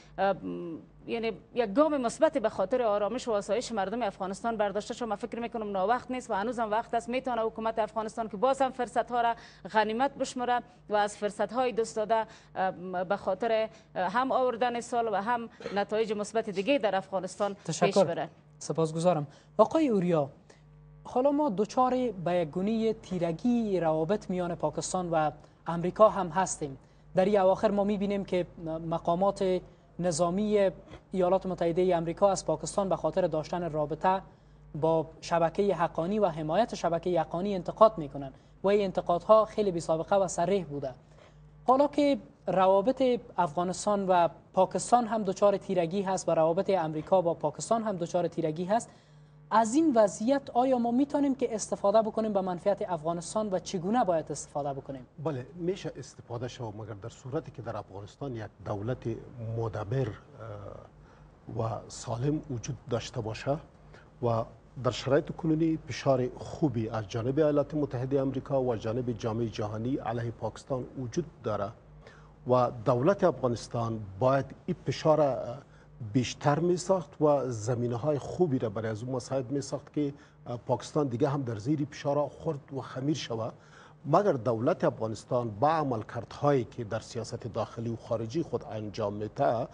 یعنی یک گام مثبت به خاطر آرامش و آسایش مردم افغانستان برداشته شد ما فکر میکنم وقت نیست و هنوز هم وقت است میتونه حکومت افغانستان که باز هم فرصت ها را غنیمت بشمره و از فرصت های دوست داده به خاطر هم آوردن سال و هم نتایج مثبت دیگه در افغانستان پیش بره سپاسگزارم آقای اوریا حالا ما دوچار به گونه تیرگی روابط میان پاکستان و امریکا هم هستیم در این اواخر ما میبینیم که مقامات نظامی ایالات متحده ای امریکا از پاکستان به خاطر داشتن رابطه با شبکه حقانی و حمایت شبکه حقانی انتقاد کنند و این انتقادها خیلی بی سابقه و صریح بوده حالا که روابط افغانستان و پاکستان هم دچار تیرگی هست و روابط امریکا با پاکستان هم دچار تیرگی هست از این وضعیت آیا ما میتونیم که استفاده بکنیم به منفعت افغانستان و چگونه باید استفاده بکنیم بله میشه استفاده شو مگر در صورتی که در افغانستان یک دولت مدبر و سالم وجود داشته باشه و در شرایط کنونی فشار خوبی از جانب ایالات متحده آمریکا و جانب جامعه جهانی علیه پاکستان وجود داره و دولت افغانستان باید این فشار بیشتر می ساخت و زمینه های خوبی را برای از اون مساعد می ساخت که پاکستان دیگه هم در زیر فشار خورد و خمیر شود مگر دولت افغانستان با عملکردهایی که در سیاست داخلی و خارجی خود انجام تا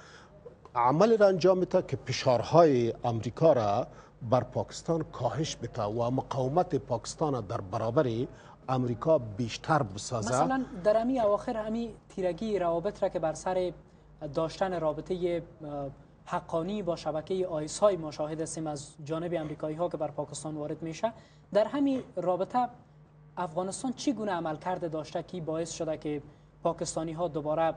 عمل را انجام تا که فشارهای امریکا را بر پاکستان کاهش بده و مقاومت پاکستان در برابر امریکا بیشتر بسازه مثلا در امی اواخر همی تیرگی روابط را که بر سر داشتن رابطه حقانی با شبکه آیس های ما شاهد هستیم از جانب امریکایی ها که بر پاکستان وارد میشه در همین رابطه افغانستان چی گونه عمل کرده داشته که باعث شده که پاکستانی ها دوباره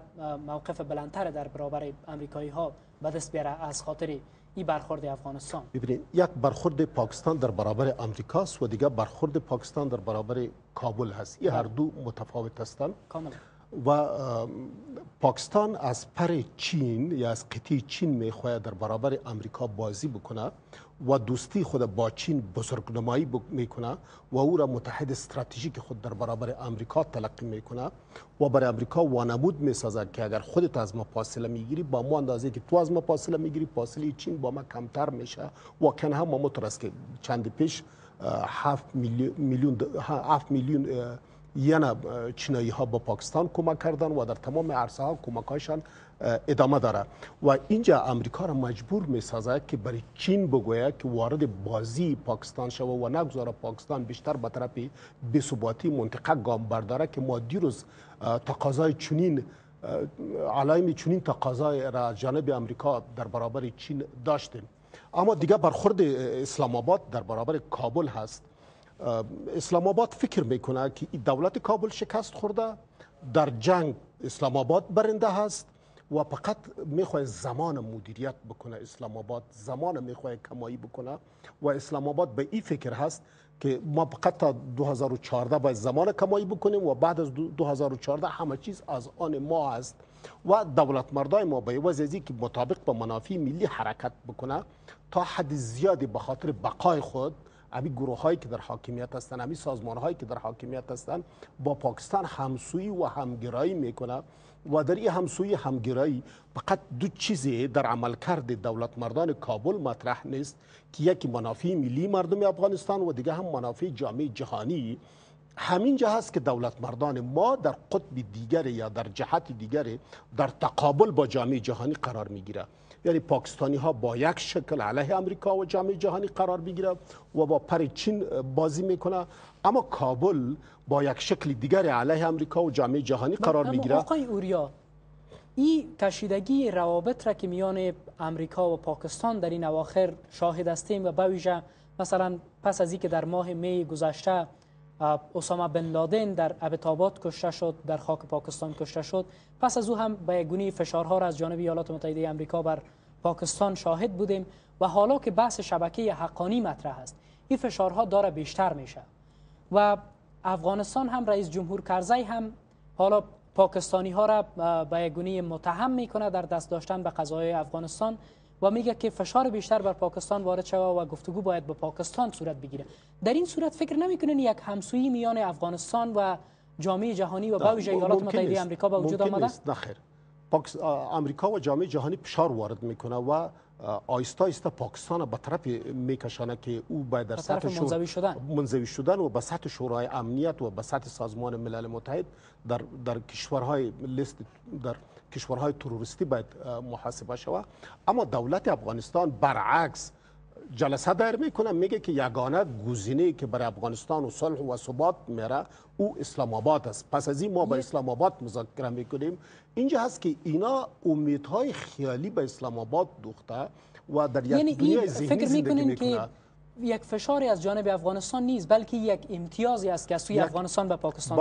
موقف بلندتر در برابر امریکایی ها به بیاره از خاطر این برخورد افغانستان ببینید یک برخورد پاکستان در برابر امریکاست و دیگه برخورد پاکستان در برابر کابل هست این هر بله. دو متفاوت هستند کاملا و پاکستان از پر چین یا از قطعی چین میخواهد در برابر امریکا بازی بکنه و دوستی خود با چین بزرگنمایی میکنه و او را متحد استراتژیک خود در برابر امریکا تلقی میکنه و برای امریکا وانمود میسازد که اگر خودت از ما فاصله میگیری با ما اندازه که تو از ما فاصله میگیری فاصله چین با ما کمتر میشه واقعا هم ما است که چند پیش 7 میلیون 7 میلیون یعنی چینایی ها به پاکستان کمک کردن و در تمام عرصه ها کمک هایشان ادامه داره و اینجا امریکا را مجبور می سازه که برای چین بگوید که وارد بازی پاکستان شوه و نگذاره پاکستان بیشتر به طرف بثباتی منطقه گام برداره که ما دیروز تقاضای چنین علایم چنین تقاضای را جانب امریکا در برابر چین داشتیم اما دیگه برخورد اسلام آباد در برابر کابل هست اسلام آباد فکر میکنه که دولت کابل شکست خورده در جنگ اسلام آباد برنده هست و فقط میخواه زمان مدیریت بکنه اسلام آباد زمان میخوای کمایی بکنه و اسلام آباد به این فکر هست که ما فقط تا 2014 باید زمان کمایی بکنیم و بعد از 2014 همه چیز از آن ما است و دولت مردای ما به وظیفه که مطابق با منافع ملی حرکت بکنه تا حد زیادی به خاطر بقای خود همی گروه هایی که در حاکمیت هستند، همین سازمان هایی که در حاکمیت هستند با پاکستان همسویی و همگرایی میکنه و در این همسویی همگرایی فقط دو چیزی در عملکرد دولت مردان کابل مطرح نیست که یکی منافع ملی مردم افغانستان و دیگه هم منافع جامعه جهانی همینجا هست که دولت مردان ما در قطب دیگر یا در جهت دیگر در تقابل با جامعه جهانی قرار میگیره یعنی پاکستانی ها با یک شکل علیه امریکا و جامعه جهانی قرار بگیره و با پر چین بازی میکنه اما کابل با یک شکل دیگر علیه امریکا و جامعه جهانی قرار میگیره آقای اوریا این کشیدگی روابط را که میان امریکا و پاکستان در این اواخر شاهد هستیم و ویژه مثلا پس از که در ماه می گذشته اسامه بن لادن در ابتاباد کشته شد در خاک پاکستان کشته شد پس از او هم به گونه فشارها را از جانب ایالات متحده آمریکا بر پاکستان شاهد بودیم و حالا که بحث شبکه حقانی مطرح است این فشارها داره بیشتر میشه و افغانستان هم رئیس جمهور کرزی هم حالا پاکستانی ها را به گونه متهم میکنه در دست داشتن به قضایای افغانستان و میگه که فشار بیشتر بر پاکستان وارد شوه و گفتگو باید با پاکستان صورت بگیره در این صورت فکر نمیکنین یک همسویی میان افغانستان و جامعه جهانی و بویژه ایالات متحده آمریکا با وجود آمده است نخیر امریکا و جامعه جهانی فشار وارد میکنه و آیستا آیستا پاکستان به طرف میکشانه که او باید در سطح منزوی شدن منزوی شدن و به سطح شورای امنیت و به سطح سازمان ملل متحد در در کشورهای لیست در کشورهای تروریستی باید محاسبه شود اما دولت افغانستان برعکس جلسه در میکنه میگه که یگانه گزینه که برای افغانستان و صلح و ثبات میره او اسلام آباد است پس از این ما با اسلام آباد مذاکره میکنیم اینجا هست که اینا امیدهای خیالی به اسلام آباد دوخته و در یک یعنی دنیا ذهنی زندگی یک فشاری از جانب افغانستان نیست بلکه یک امتیازی است که از سوی افغانستان به پاکستان,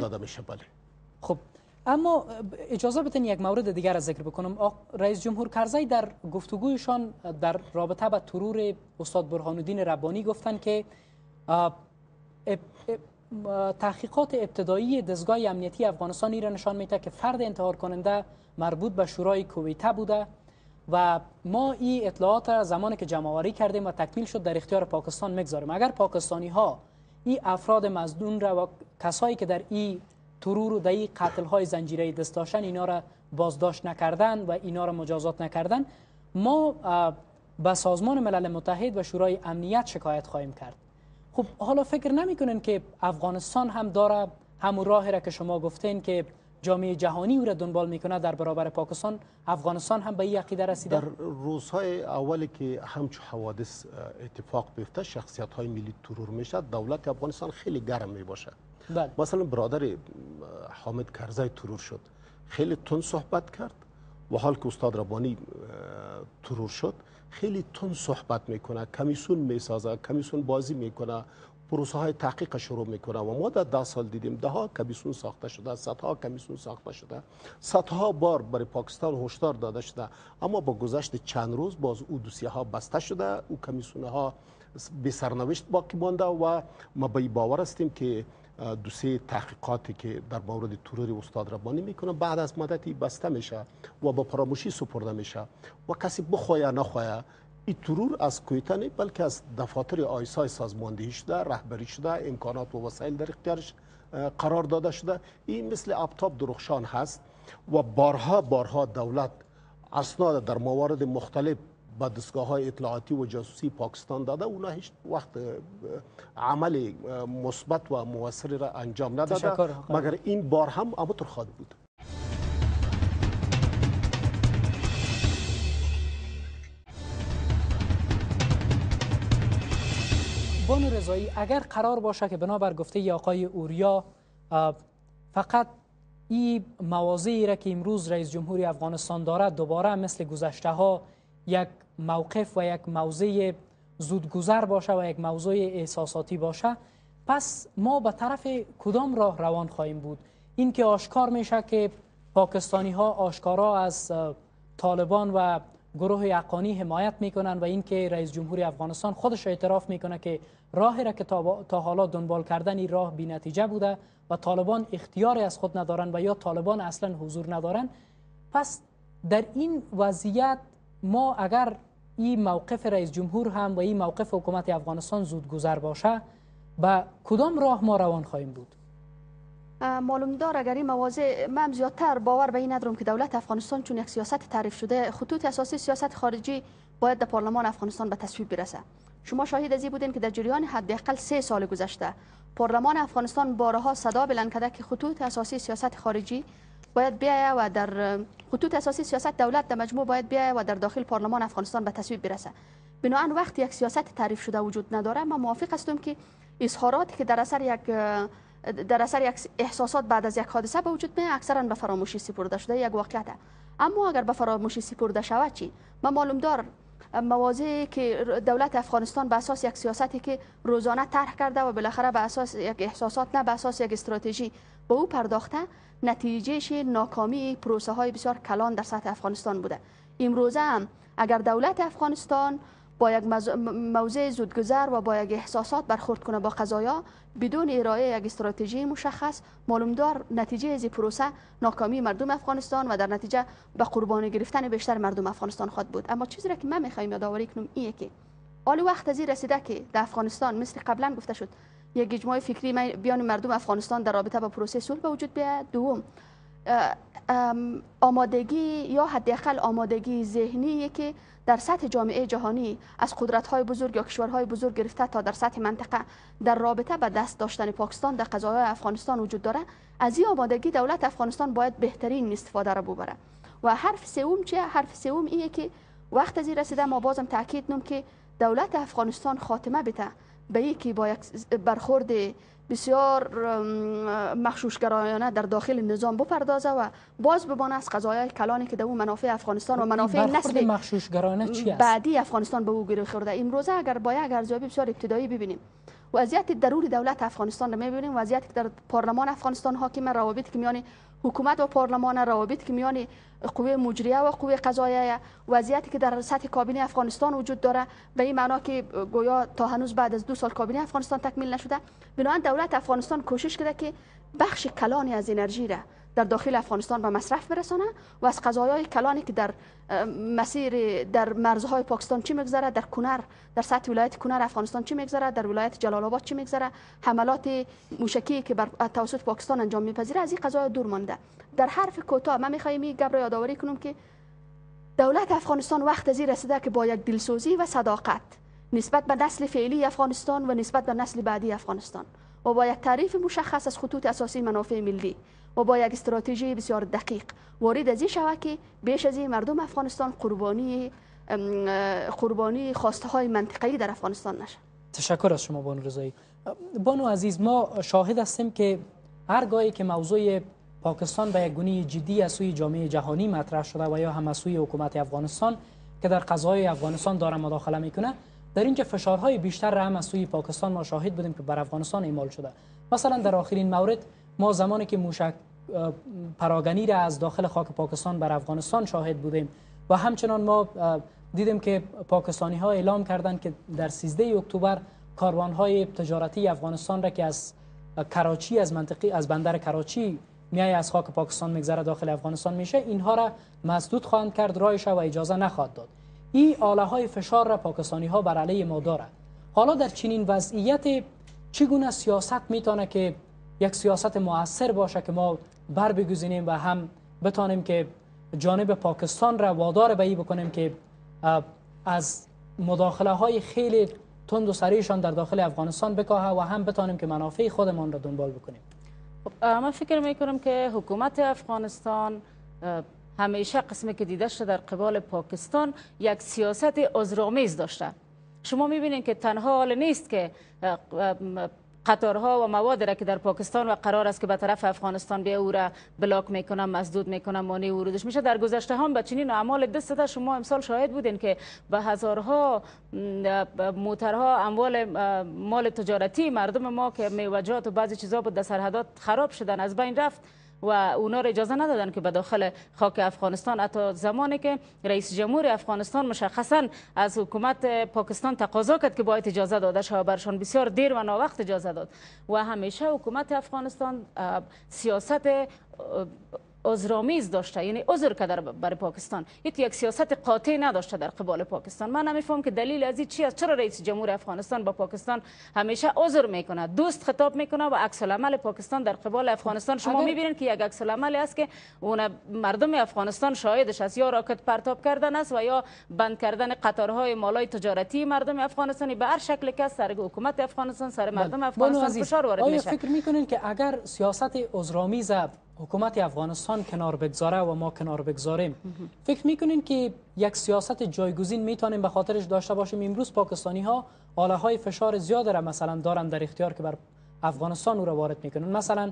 داده میشه بله؟ بله. خب اما اجازه بدین یک مورد دیگر را ذکر بکنم رئیس جمهور کرزی در گفتگویشان در رابطه با ترور استاد برهان الدین ربانی گفتند که تحقیقات ابتدایی دستگاه امنیتی افغانستان ایران نشان میده که فرد انتحار کننده مربوط به شورای کویته بوده و ما این اطلاعات را زمانی که جمعآوری کردیم و تکمیل شد در اختیار پاکستان میگذاریم اگر پاکستانی ها این افراد مزدون را و کسایی که در این ترور و دایی قتل های زنجیره دست داشتن اینا را بازداشت نکردن و اینا را مجازات نکردن ما به سازمان ملل متحد و شورای امنیت شکایت خواهیم کرد خب حالا فکر نمیکنن که افغانستان هم داره همون راه را که شما گفتین که جامعه جهانی او را دنبال میکنه در برابر پاکستان افغانستان هم به این عقیده رسیده در روزهای اولی که همچو حوادث اتفاق بیفته شخصیت های ملی ترور میشد دولت افغانستان خیلی گرم میباشد بله. مثلا برادر حامد کرزای ترور شد خیلی تون صحبت کرد و حال که استاد ربانی ترور شد خیلی تون صحبت میکنه کمیسون میسازه کمیسون بازی میکنه پروسه های تحقیق شروع میکنه و ما در ده سال دیدیم ده ها کمیسون ساخته شده ها کمیسون ساخته شده ها بار برای پاکستان هشدار داده شده اما با گذشت چند روز باز او دوسیه ها بسته شده او کمیسون ها به سرنوشت باقی مانده و ما به باور هستیم که دو سه تحقیقاتی که در مورد ترور استاد ربانی میکنه بعد از مدتی بسته میشه و با پراموشی سپرده میشه و کسی بخوایا نخوایا این ترور از کویتا بلکه از دفاتر آیسای سازماندهی شده رهبری شده امکانات و وسایل در اختیارش قرار داده شده این مثل ابتاب دروخشان هست و بارها بارها دولت اسناد در موارد مختلف با دستگاه های اطلاعاتی و جاسوسی پاکستان داده اونا هیچ وقت عمل مثبت و موثری را انجام نداده مگر این بار هم امطر خواهد بود بان رضایی اگر قرار باشه که بنابر گفته ای آقای اوریا فقط این موازی را که امروز رئیس جمهوری افغانستان دارد دوباره مثل گذشته ها یک موقف و یک موضع زودگذر باشه و یک موضوع احساساتی باشه پس ما به طرف کدام راه روان خواهیم بود این که آشکار میشه که پاکستانی ها آشکارا از طالبان و گروه اقانی حمایت میکنن و اینکه رئیس جمهور افغانستان خودش اعتراف میکنه که راهی را که تا حالا دنبال کردن این راه بی بوده و طالبان اختیاری از خود ندارن و یا طالبان اصلا حضور ندارن پس در این وضعیت ما اگر این موقف رئیس جمهور هم و این موقف حکومت افغانستان زود گذر باشه به کدام راه ما روان خواهیم بود معلوم معلومدار اگر این موازه، من زیادتر باور به این ندارم که دولت افغانستان چون یک سیاست تعریف شده خطوط اساسی سیاست خارجی باید در پارلمان افغانستان به تصویب برسه شما شاهد از بودین که در جریان حداقل سه سال گذشته پارلمان افغانستان بارها صدا بلند کرده که خطوط اساسی سیاست خارجی باید بیاید و در خطوط اساسی سیاست دولت در مجموع باید بیاید و در داخل پارلمان افغانستان به تصویب برسه بناهن وقتی یک سیاست تعریف شده وجود نداره من موافق هستم که اظهاراتی که در اثر یک در اثر یک احساسات بعد از یک حادثه به وجود اکثران اکثرا به فراموشی سپرده شده یک واقعیت اما اگر به فراموشی سپرده شود چی ما معلوم دار موازی که دولت افغانستان به اساس یک سیاستی که روزانه طرح کرده و بالاخره به اساس یک احساسات نه به اساس یک استراتژی به او پرداخته نتیجهش ناکامی پروسه های بسیار کلان در سطح افغانستان بوده امروزه هم اگر دولت افغانستان با یک موضع زودگذر و با یک احساسات برخورد کنه با قضایا بدون ارائه یک استراتژی مشخص معلومدار نتیجه از پروسه ناکامی مردم افغانستان و در نتیجه به قربانی گرفتن بیشتر مردم افغانستان خود بود اما چیزی را که من میخوایم یادآوری کنم اینه که آل وقت از رسیده که در افغانستان مثل قبلا گفته شد یک اجماع فکری بیان مردم افغانستان در رابطه با پروسه صلح به وجود بیاد. دوم آمادگی یا حداقل آمادگی ذهنی که در سطح جامعه جهانی از قدرت های بزرگ یا کشورهای بزرگ گرفته تا در سطح منطقه در رابطه به دست داشتن پاکستان در قضایای افغانستان وجود داره از این آمادگی دولت افغانستان باید بهترین استفاده را ببره و حرف سوم چه حرف سوم اینه که وقت از رسیده ما بازم تاکید نم که دولت افغانستان خاتمه بده به یکی با یک برخورد بسیار مخشوشگرایانه در داخل نظام بپردازه و باز ببانه از قضایه کلانی که در اون منافع افغانستان و منافع نسل بعدی افغانستان به او گیر خورده امروزه اگر با یک ارزیابی بسیار ابتدایی ببینیم وضعیت ضروری دولت افغانستان رو میبینیم وضعیت در پارلمان افغانستان حاکم روابط که میان حکومت و پارلمان روابط که میان قوه مجریه و قوه و وضعیتی که در سطح کابینه افغانستان وجود داره به این معنا که گویا تا هنوز بعد از دو سال کابینه افغانستان تکمیل نشده بنابراین دولت افغانستان کوشش کرده که بخش کلانی از انرژی را در داخل افغانستان به مصرف برسانه و از غذایای کلانی که در مسیر در مرزهای پاکستان چی میگذره در کنر در سطح ولایت کنر افغانستان چی میگذره در ولایت جلال آباد چی میگذره حملات مشکی که بر توسط پاکستان انجام میپذیره از این قضایا دور مانده در حرف کوتاه من میخوایم این گبر را یادآوری کنم که دولت افغانستان وقت از رسیده که با یک دلسوزی و صداقت نسبت به نسل فعلی افغانستان و نسبت به نسل بعدی افغانستان و با یک تعریف مشخص از خطوط اساسی منافع ملی و با یک استراتژی بسیار دقیق وارد از این شود که بیش از این مردم افغانستان قربانی قربانی خواسته های منطقه‌ای در افغانستان نشه تشکر از شما بانو رضایی بانو عزیز ما شاهد هستیم که هرگاهی که موضوع پاکستان به یک گونه جدی از سوی جامعه جهانی مطرح شده و یا هم از حکومت افغانستان که در قضای افغانستان داره مداخله میکنه در اینکه فشارهای بیشتر را هم از سوی پاکستان ما شاهد بودیم که بر افغانستان اعمال شده مثلا در آخرین مورد ما زمانی که موشک پراگنی را از داخل خاک پاکستان بر افغانستان شاهد بودیم و همچنان ما دیدیم که پاکستانی ها اعلام کردند که در 13 اکتبر کاروان های تجارتی افغانستان را که از کراچی از منطقی از بندر کراچی میای از خاک پاکستان میگذره داخل افغانستان میشه اینها را مسدود خواهند کرد رایش و اجازه نخواهد داد ای آله های فشار را پاکستانی ها بر علیه ما دارد حالا در چنین وضعیت چگونه سیاست میتونه که یک سیاست موثر باشه که ما بر بگذینیم و هم بتانیم که جانب پاکستان را وادار به بکنیم که از مداخله های خیلی تند و سریشان در داخل افغانستان بکاهه و هم بتانیم که منافع خودمان را دنبال بکنیم خب، من فکر می کنم که حکومت افغانستان همیشه قسمی که دیده شده در قبال پاکستان یک سیاست ازرامیز داشته شما میبینید که تنها حال نیست که قطارها و مواد را که در پاکستان و قرار است که به طرف افغانستان بیا او را بلاک میکنم مسدود میکنم مانع ورودش میشه در گذشته هم به چنین اعمال دست شما امسال شاهد بودین که به هزارها موترها اموال مال تجارتی مردم ما که میوجات و بعضی چیزها بود در سرحدات خراب شدن از بین رفت و اونا را اجازه ندادن که به داخل خاک افغانستان حتی زمانی که رئیس جمهور افغانستان مشخصا از حکومت پاکستان تقاضا کرد که باید اجازه داده شود برشان بسیار دیر و ناوقت اجازه داد و همیشه حکومت افغانستان سیاست عذرآمیز داشته یعنی عذر در برای پاکستان هیچ یک سیاست قاطع نداشته در قبال پاکستان من نمیفهمم که دلیل از این چی است چرا رئیس جمهور افغانستان با پاکستان همیشه عذر میکنه دوست خطاب میکنه و عکس العمل پاکستان در قبال افغانستان شما میبینید که یک عکس العمل است که اون مردم افغانستان شاهدش است یا راکت پرتاب کردن است و یا بند کردن قطارهای مالای تجارتی مردم افغانستانی به هر شکل که سر حکومت افغانستان سر بله. مردم افغانستان فشار وارد میشه فکر میکنین که اگر سیاست عذرآمیز حکومت افغانستان کنار بگذاره و ما کنار بگذاریم فکر میکنین که یک سیاست جایگزین میتونیم به خاطرش داشته باشیم امروز پاکستانی ها آله های فشار زیاد را مثلا دارن در اختیار که بر افغانستان او را وارد میکنن مثلا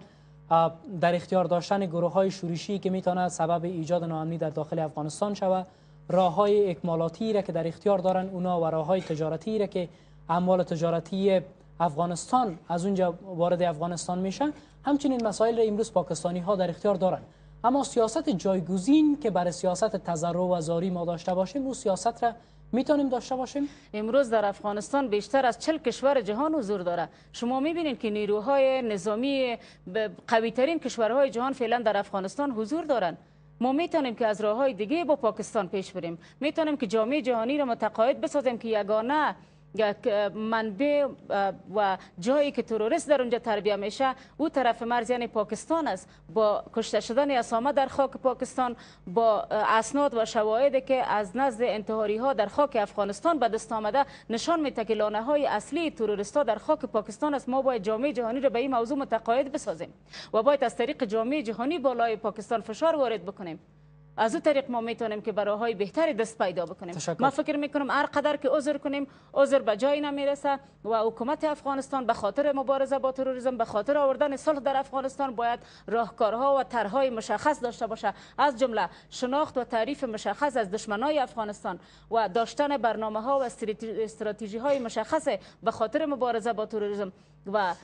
در اختیار داشتن گروه های شورشی که میتونه سبب ایجاد ناامنی در داخل افغانستان شود راه های اکمالاتی را که در اختیار دارن اونا و راه های تجارتی را که اموال تجارتی افغانستان از اونجا وارد افغانستان میشن همچنین مسائل را امروز پاکستانی ها در اختیار دارند اما سیاست جایگزین که برای سیاست تضرع و زاری ما داشته باشیم او سیاست را میتونیم داشته باشیم امروز در افغانستان بیشتر از 40 کشور جهان حضور داره شما میبینید که نیروهای نظامی قوی ترین کشورهای جهان فعلا در افغانستان حضور دارند ما میتونیم که از راه های دیگه با پاکستان پیش بریم میتونیم که جامعه جهانی را متقاعد بسازیم که یگانه منبع و جایی که تروریست در اونجا تربیه میشه او طرف مرز یعنی پاکستان است با کشته شدن اسامه در خاک پاکستان با اسناد و شواهدی که از نزد انتحاری ها در خاک افغانستان به دست آمده نشان می که لانه های اصلی تروریست ها در خاک پاکستان است ما باید جامعه جهانی را به این موضوع متقاعد بسازیم و باید از طریق جامعه جهانی بالای پاکستان فشار وارد بکنیم از این طریق ما میتونیم که برای های بهتری دست پیدا بکنیم تشکر. ما فکر میکنم هر قدر که عذر کنیم عذر به جایی نمیرسه و حکومت افغانستان به خاطر مبارزه با تروریسم به خاطر آوردن صلح در افغانستان باید راهکارها و طرحهای مشخص داشته باشه از جمله شناخت و تعریف مشخص از دشمنای افغانستان و داشتن برنامه ها و استراتژی های مشخص به خاطر مبارزه با تروریسم و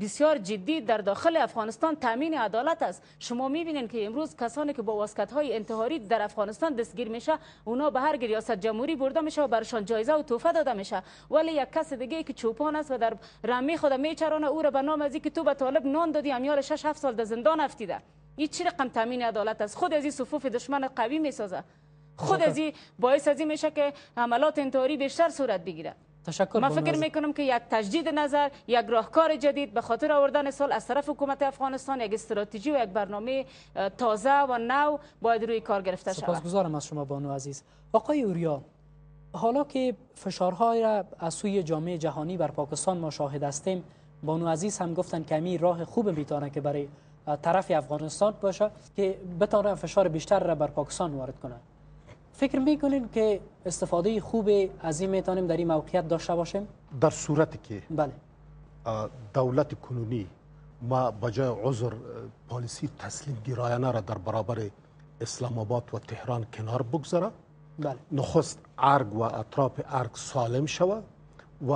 بسیار جدی در داخل افغانستان تامین عدالت است شما میبینید که امروز کسانی که با واسکت های انتحاری در افغانستان دستگیر میشه اونا به هر ریاست جمهوری برده میشه و برشان جایزه و توفه داده میشه ولی یک کس دیگه که چوپان است و در رمی خود میچرانه او را به نام از که تو به طالب نان دادی امیال 6 7 سال در زندان افتیده این چی رقم تامین عدالت است خود از این صفوف دشمن قوی میسازه خود خب. از باعث از این میشه که عملات انتحاری بیشتر صورت بگیره تشکر ما فکر میکنم که یک تجدید نظر یک راهکار جدید به خاطر آوردن سال از طرف حکومت افغانستان یک استراتژی و یک برنامه تازه و نو باید روی کار گرفته شود سپاسگزارم از شما بانو عزیز آقای اوریا حالا که فشارهای را از سوی جامعه جهانی بر پاکستان ما شاهد هستیم بانو عزیز هم گفتن کمی راه خوب میتونه که برای طرف افغانستان باشه که بتانه فشار بیشتر را بر پاکستان وارد کنه فکر میکنین که استفاده خوب از این میتونیم در این موقعیت داشته باشیم در صورتی که بله دولت کنونی ما بجای عذر پالیسی تسلیم گرایانه را در برابر اسلام آباد و تهران کنار بگذاره بله. نخست ارگ و اطراف ارگ سالم شوه و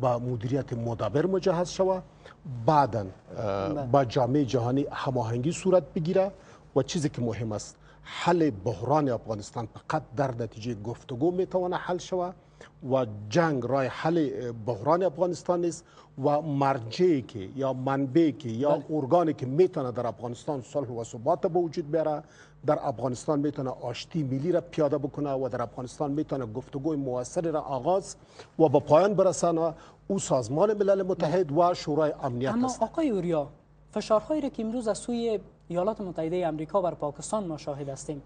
با مدیریت مدبر مجهز شوه بعدا با جامعه جهانی هماهنگی صورت بگیره و چیزی که مهم است حل بحران افغانستان فقط در نتیجه گفتگو میتواند حل شود و جنگ رای حل بحران افغانستان است و مرجعی که یا منبعی که یا ارگانی که میتونه در افغانستان صلح و ثبات به وجود بیاره در افغانستان میتونه آشتی ملی را پیاده بکنه و در افغانستان میتونه گفتگوی موثر را آغاز و به پایان برسانه او سازمان ملل متحد و شورای امنیت اما است اما آقای اوریا فشارهایی را که امروز از سوی ایالات متحده آمریکا بر پاکستان ما شاهد هستیم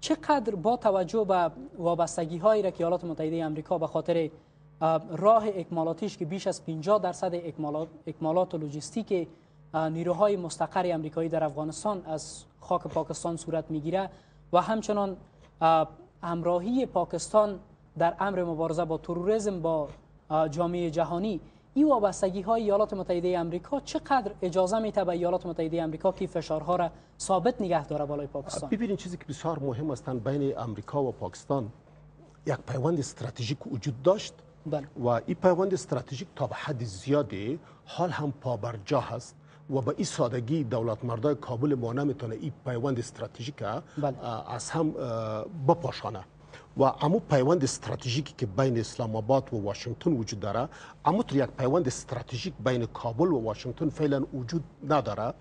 چقدر با توجه به وابستگی هایی را که ایالات متحده آمریکا به خاطر راه اکمالاتیش که بیش از 50 درصد اکمالات, اکمالات و لوجستیک نیروهای مستقر آمریکایی در افغانستان از خاک پاکستان صورت میگیره و همچنان همراهی پاکستان در امر مبارزه با تروریسم با جامعه جهانی این وابستگی های ایالات متحده آمریکا چقدر اجازه می به ایالات متحده آمریکا که فشارها را ثابت نگه داره بالای پاکستان ببینید چیزی که بسیار مهم است بین آمریکا و پاکستان یک پیوند استراتژیک وجود داشت بله. و این پیوند استراتژیک تا به حد زیادی حال هم جا هست و با این سادگی دولت مردای کابل ما نمیتونه این پیوند استراتژیک بله. از هم بپاشانه و امو پیوند استراتژیکی که بین اسلام آباد و واشنگتن وجود داره امو یک پیوند استراتژیک بین کابل و واشنگتن فعلا وجود نداره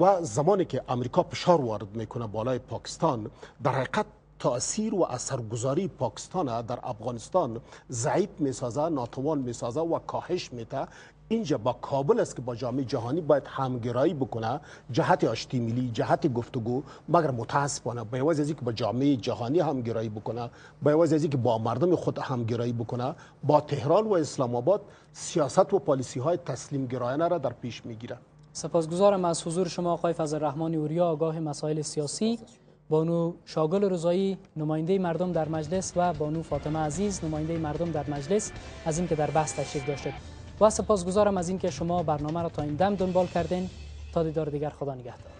و زمانی که امریکا فشار وارد میکنه بالای پاکستان در حقیقت تاثیر و اثرگذاری پاکستان در افغانستان ضعیف میسازه ناتوان میسازه و کاهش میده اینجا با کابل است که با جامعه جهانی باید همگرایی بکنه جهت آشتی ملی جهت گفتگو مگر متاسفانه به از اینکه با جامعه جهانی همگرایی بکنه به از اینکه با مردم خود همگرایی بکنه با تهران و اسلام آباد سیاست و پالیسی های تسلیم گرایانه را در پیش میگیره سپاسگزارم از حضور شما آقای فضل رحمان اوریا آگاه مسائل سیاسی بانو شاگل روزایی نماینده مردم در مجلس و بانو فاطمه عزیز نماینده مردم در مجلس از اینکه در بحث تشریف داشتید و سپاسگزارم از اینکه شما برنامه را تا این دم دنبال کردین تا دیدار دیگر خدا نگهدار